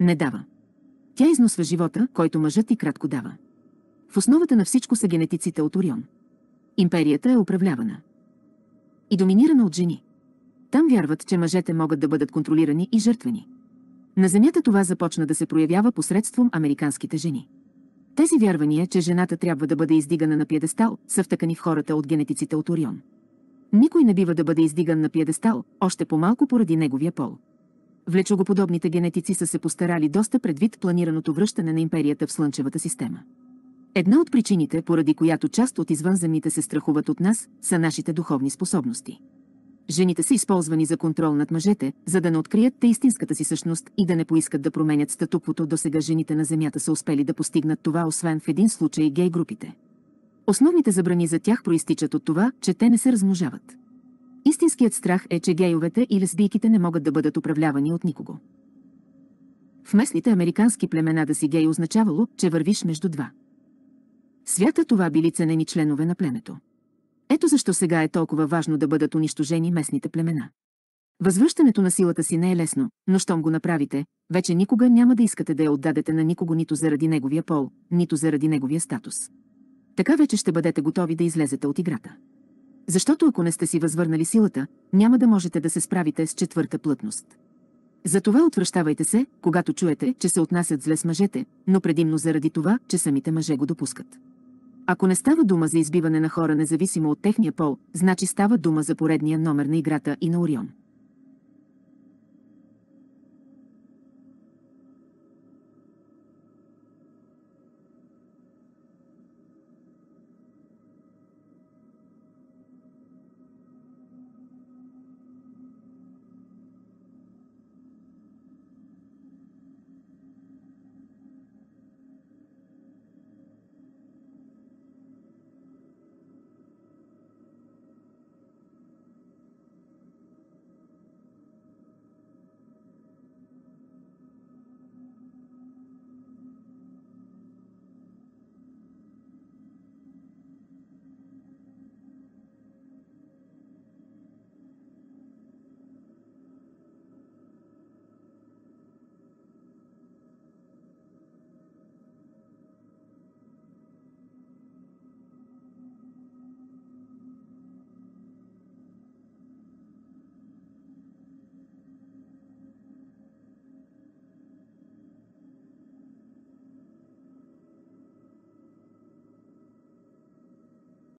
Не дава. Тя износва живота, който мъжът и кратко дава. В основата на всичко са генетиците от Орион. Империята е управлявана. И доминирана от жени. Там вярват, че мъжете могат да бъдат контролирани и жертвени. На Земята това започна да се проявява посредством американските жени. Тези вярвания, че жената трябва да бъде издигана на пьедестал, са втъкани в хората от генетиците от Орион. Никой не бива да бъде издиган на пьедестал още по-малко поради неговия пол. Влечогоподобните генетици са се постарали доста предвид планираното връщане на империята в Слънчевата система. Една от причините, поради която част от извънземните се страхуват от нас, са нашите духовни способности жените са използвани за контрол над мъжете, за да не открият те истинската си същност и да не поискат да променят статуквото. До сега жените на Земята са успели да постигнат това, освен в един случай гей групите. Основните забрани за тях проистичат от това, че те не се размножават. Истинският страх е, че гейовете и лесбийките не могат да бъдат управлявани от никого. В местните американски племена да си гей означавало, че вървиш между два. Свята това били ценени членове на племето. Ето защо сега е толкова важно да бъдат унищожени местните племена. Възвръщането на силата си не е лесно, но щом го направите, вече никога няма да искате да я отдадете на никого нито заради неговия пол, нито заради неговия статус. Така вече ще бъдете готови да излезете от играта. Защото ако не сте си възвърнали силата, няма да можете да се справите с четвърта плътност. Затова отвръщавайте се, когато чуете, че се отнасят зле с мъжете, но предимно заради това, че самите мъже го допускат. Ако не става дума за избиване на хора независимо от техния пол, значи става дума за поредния номер на играта и на Орион.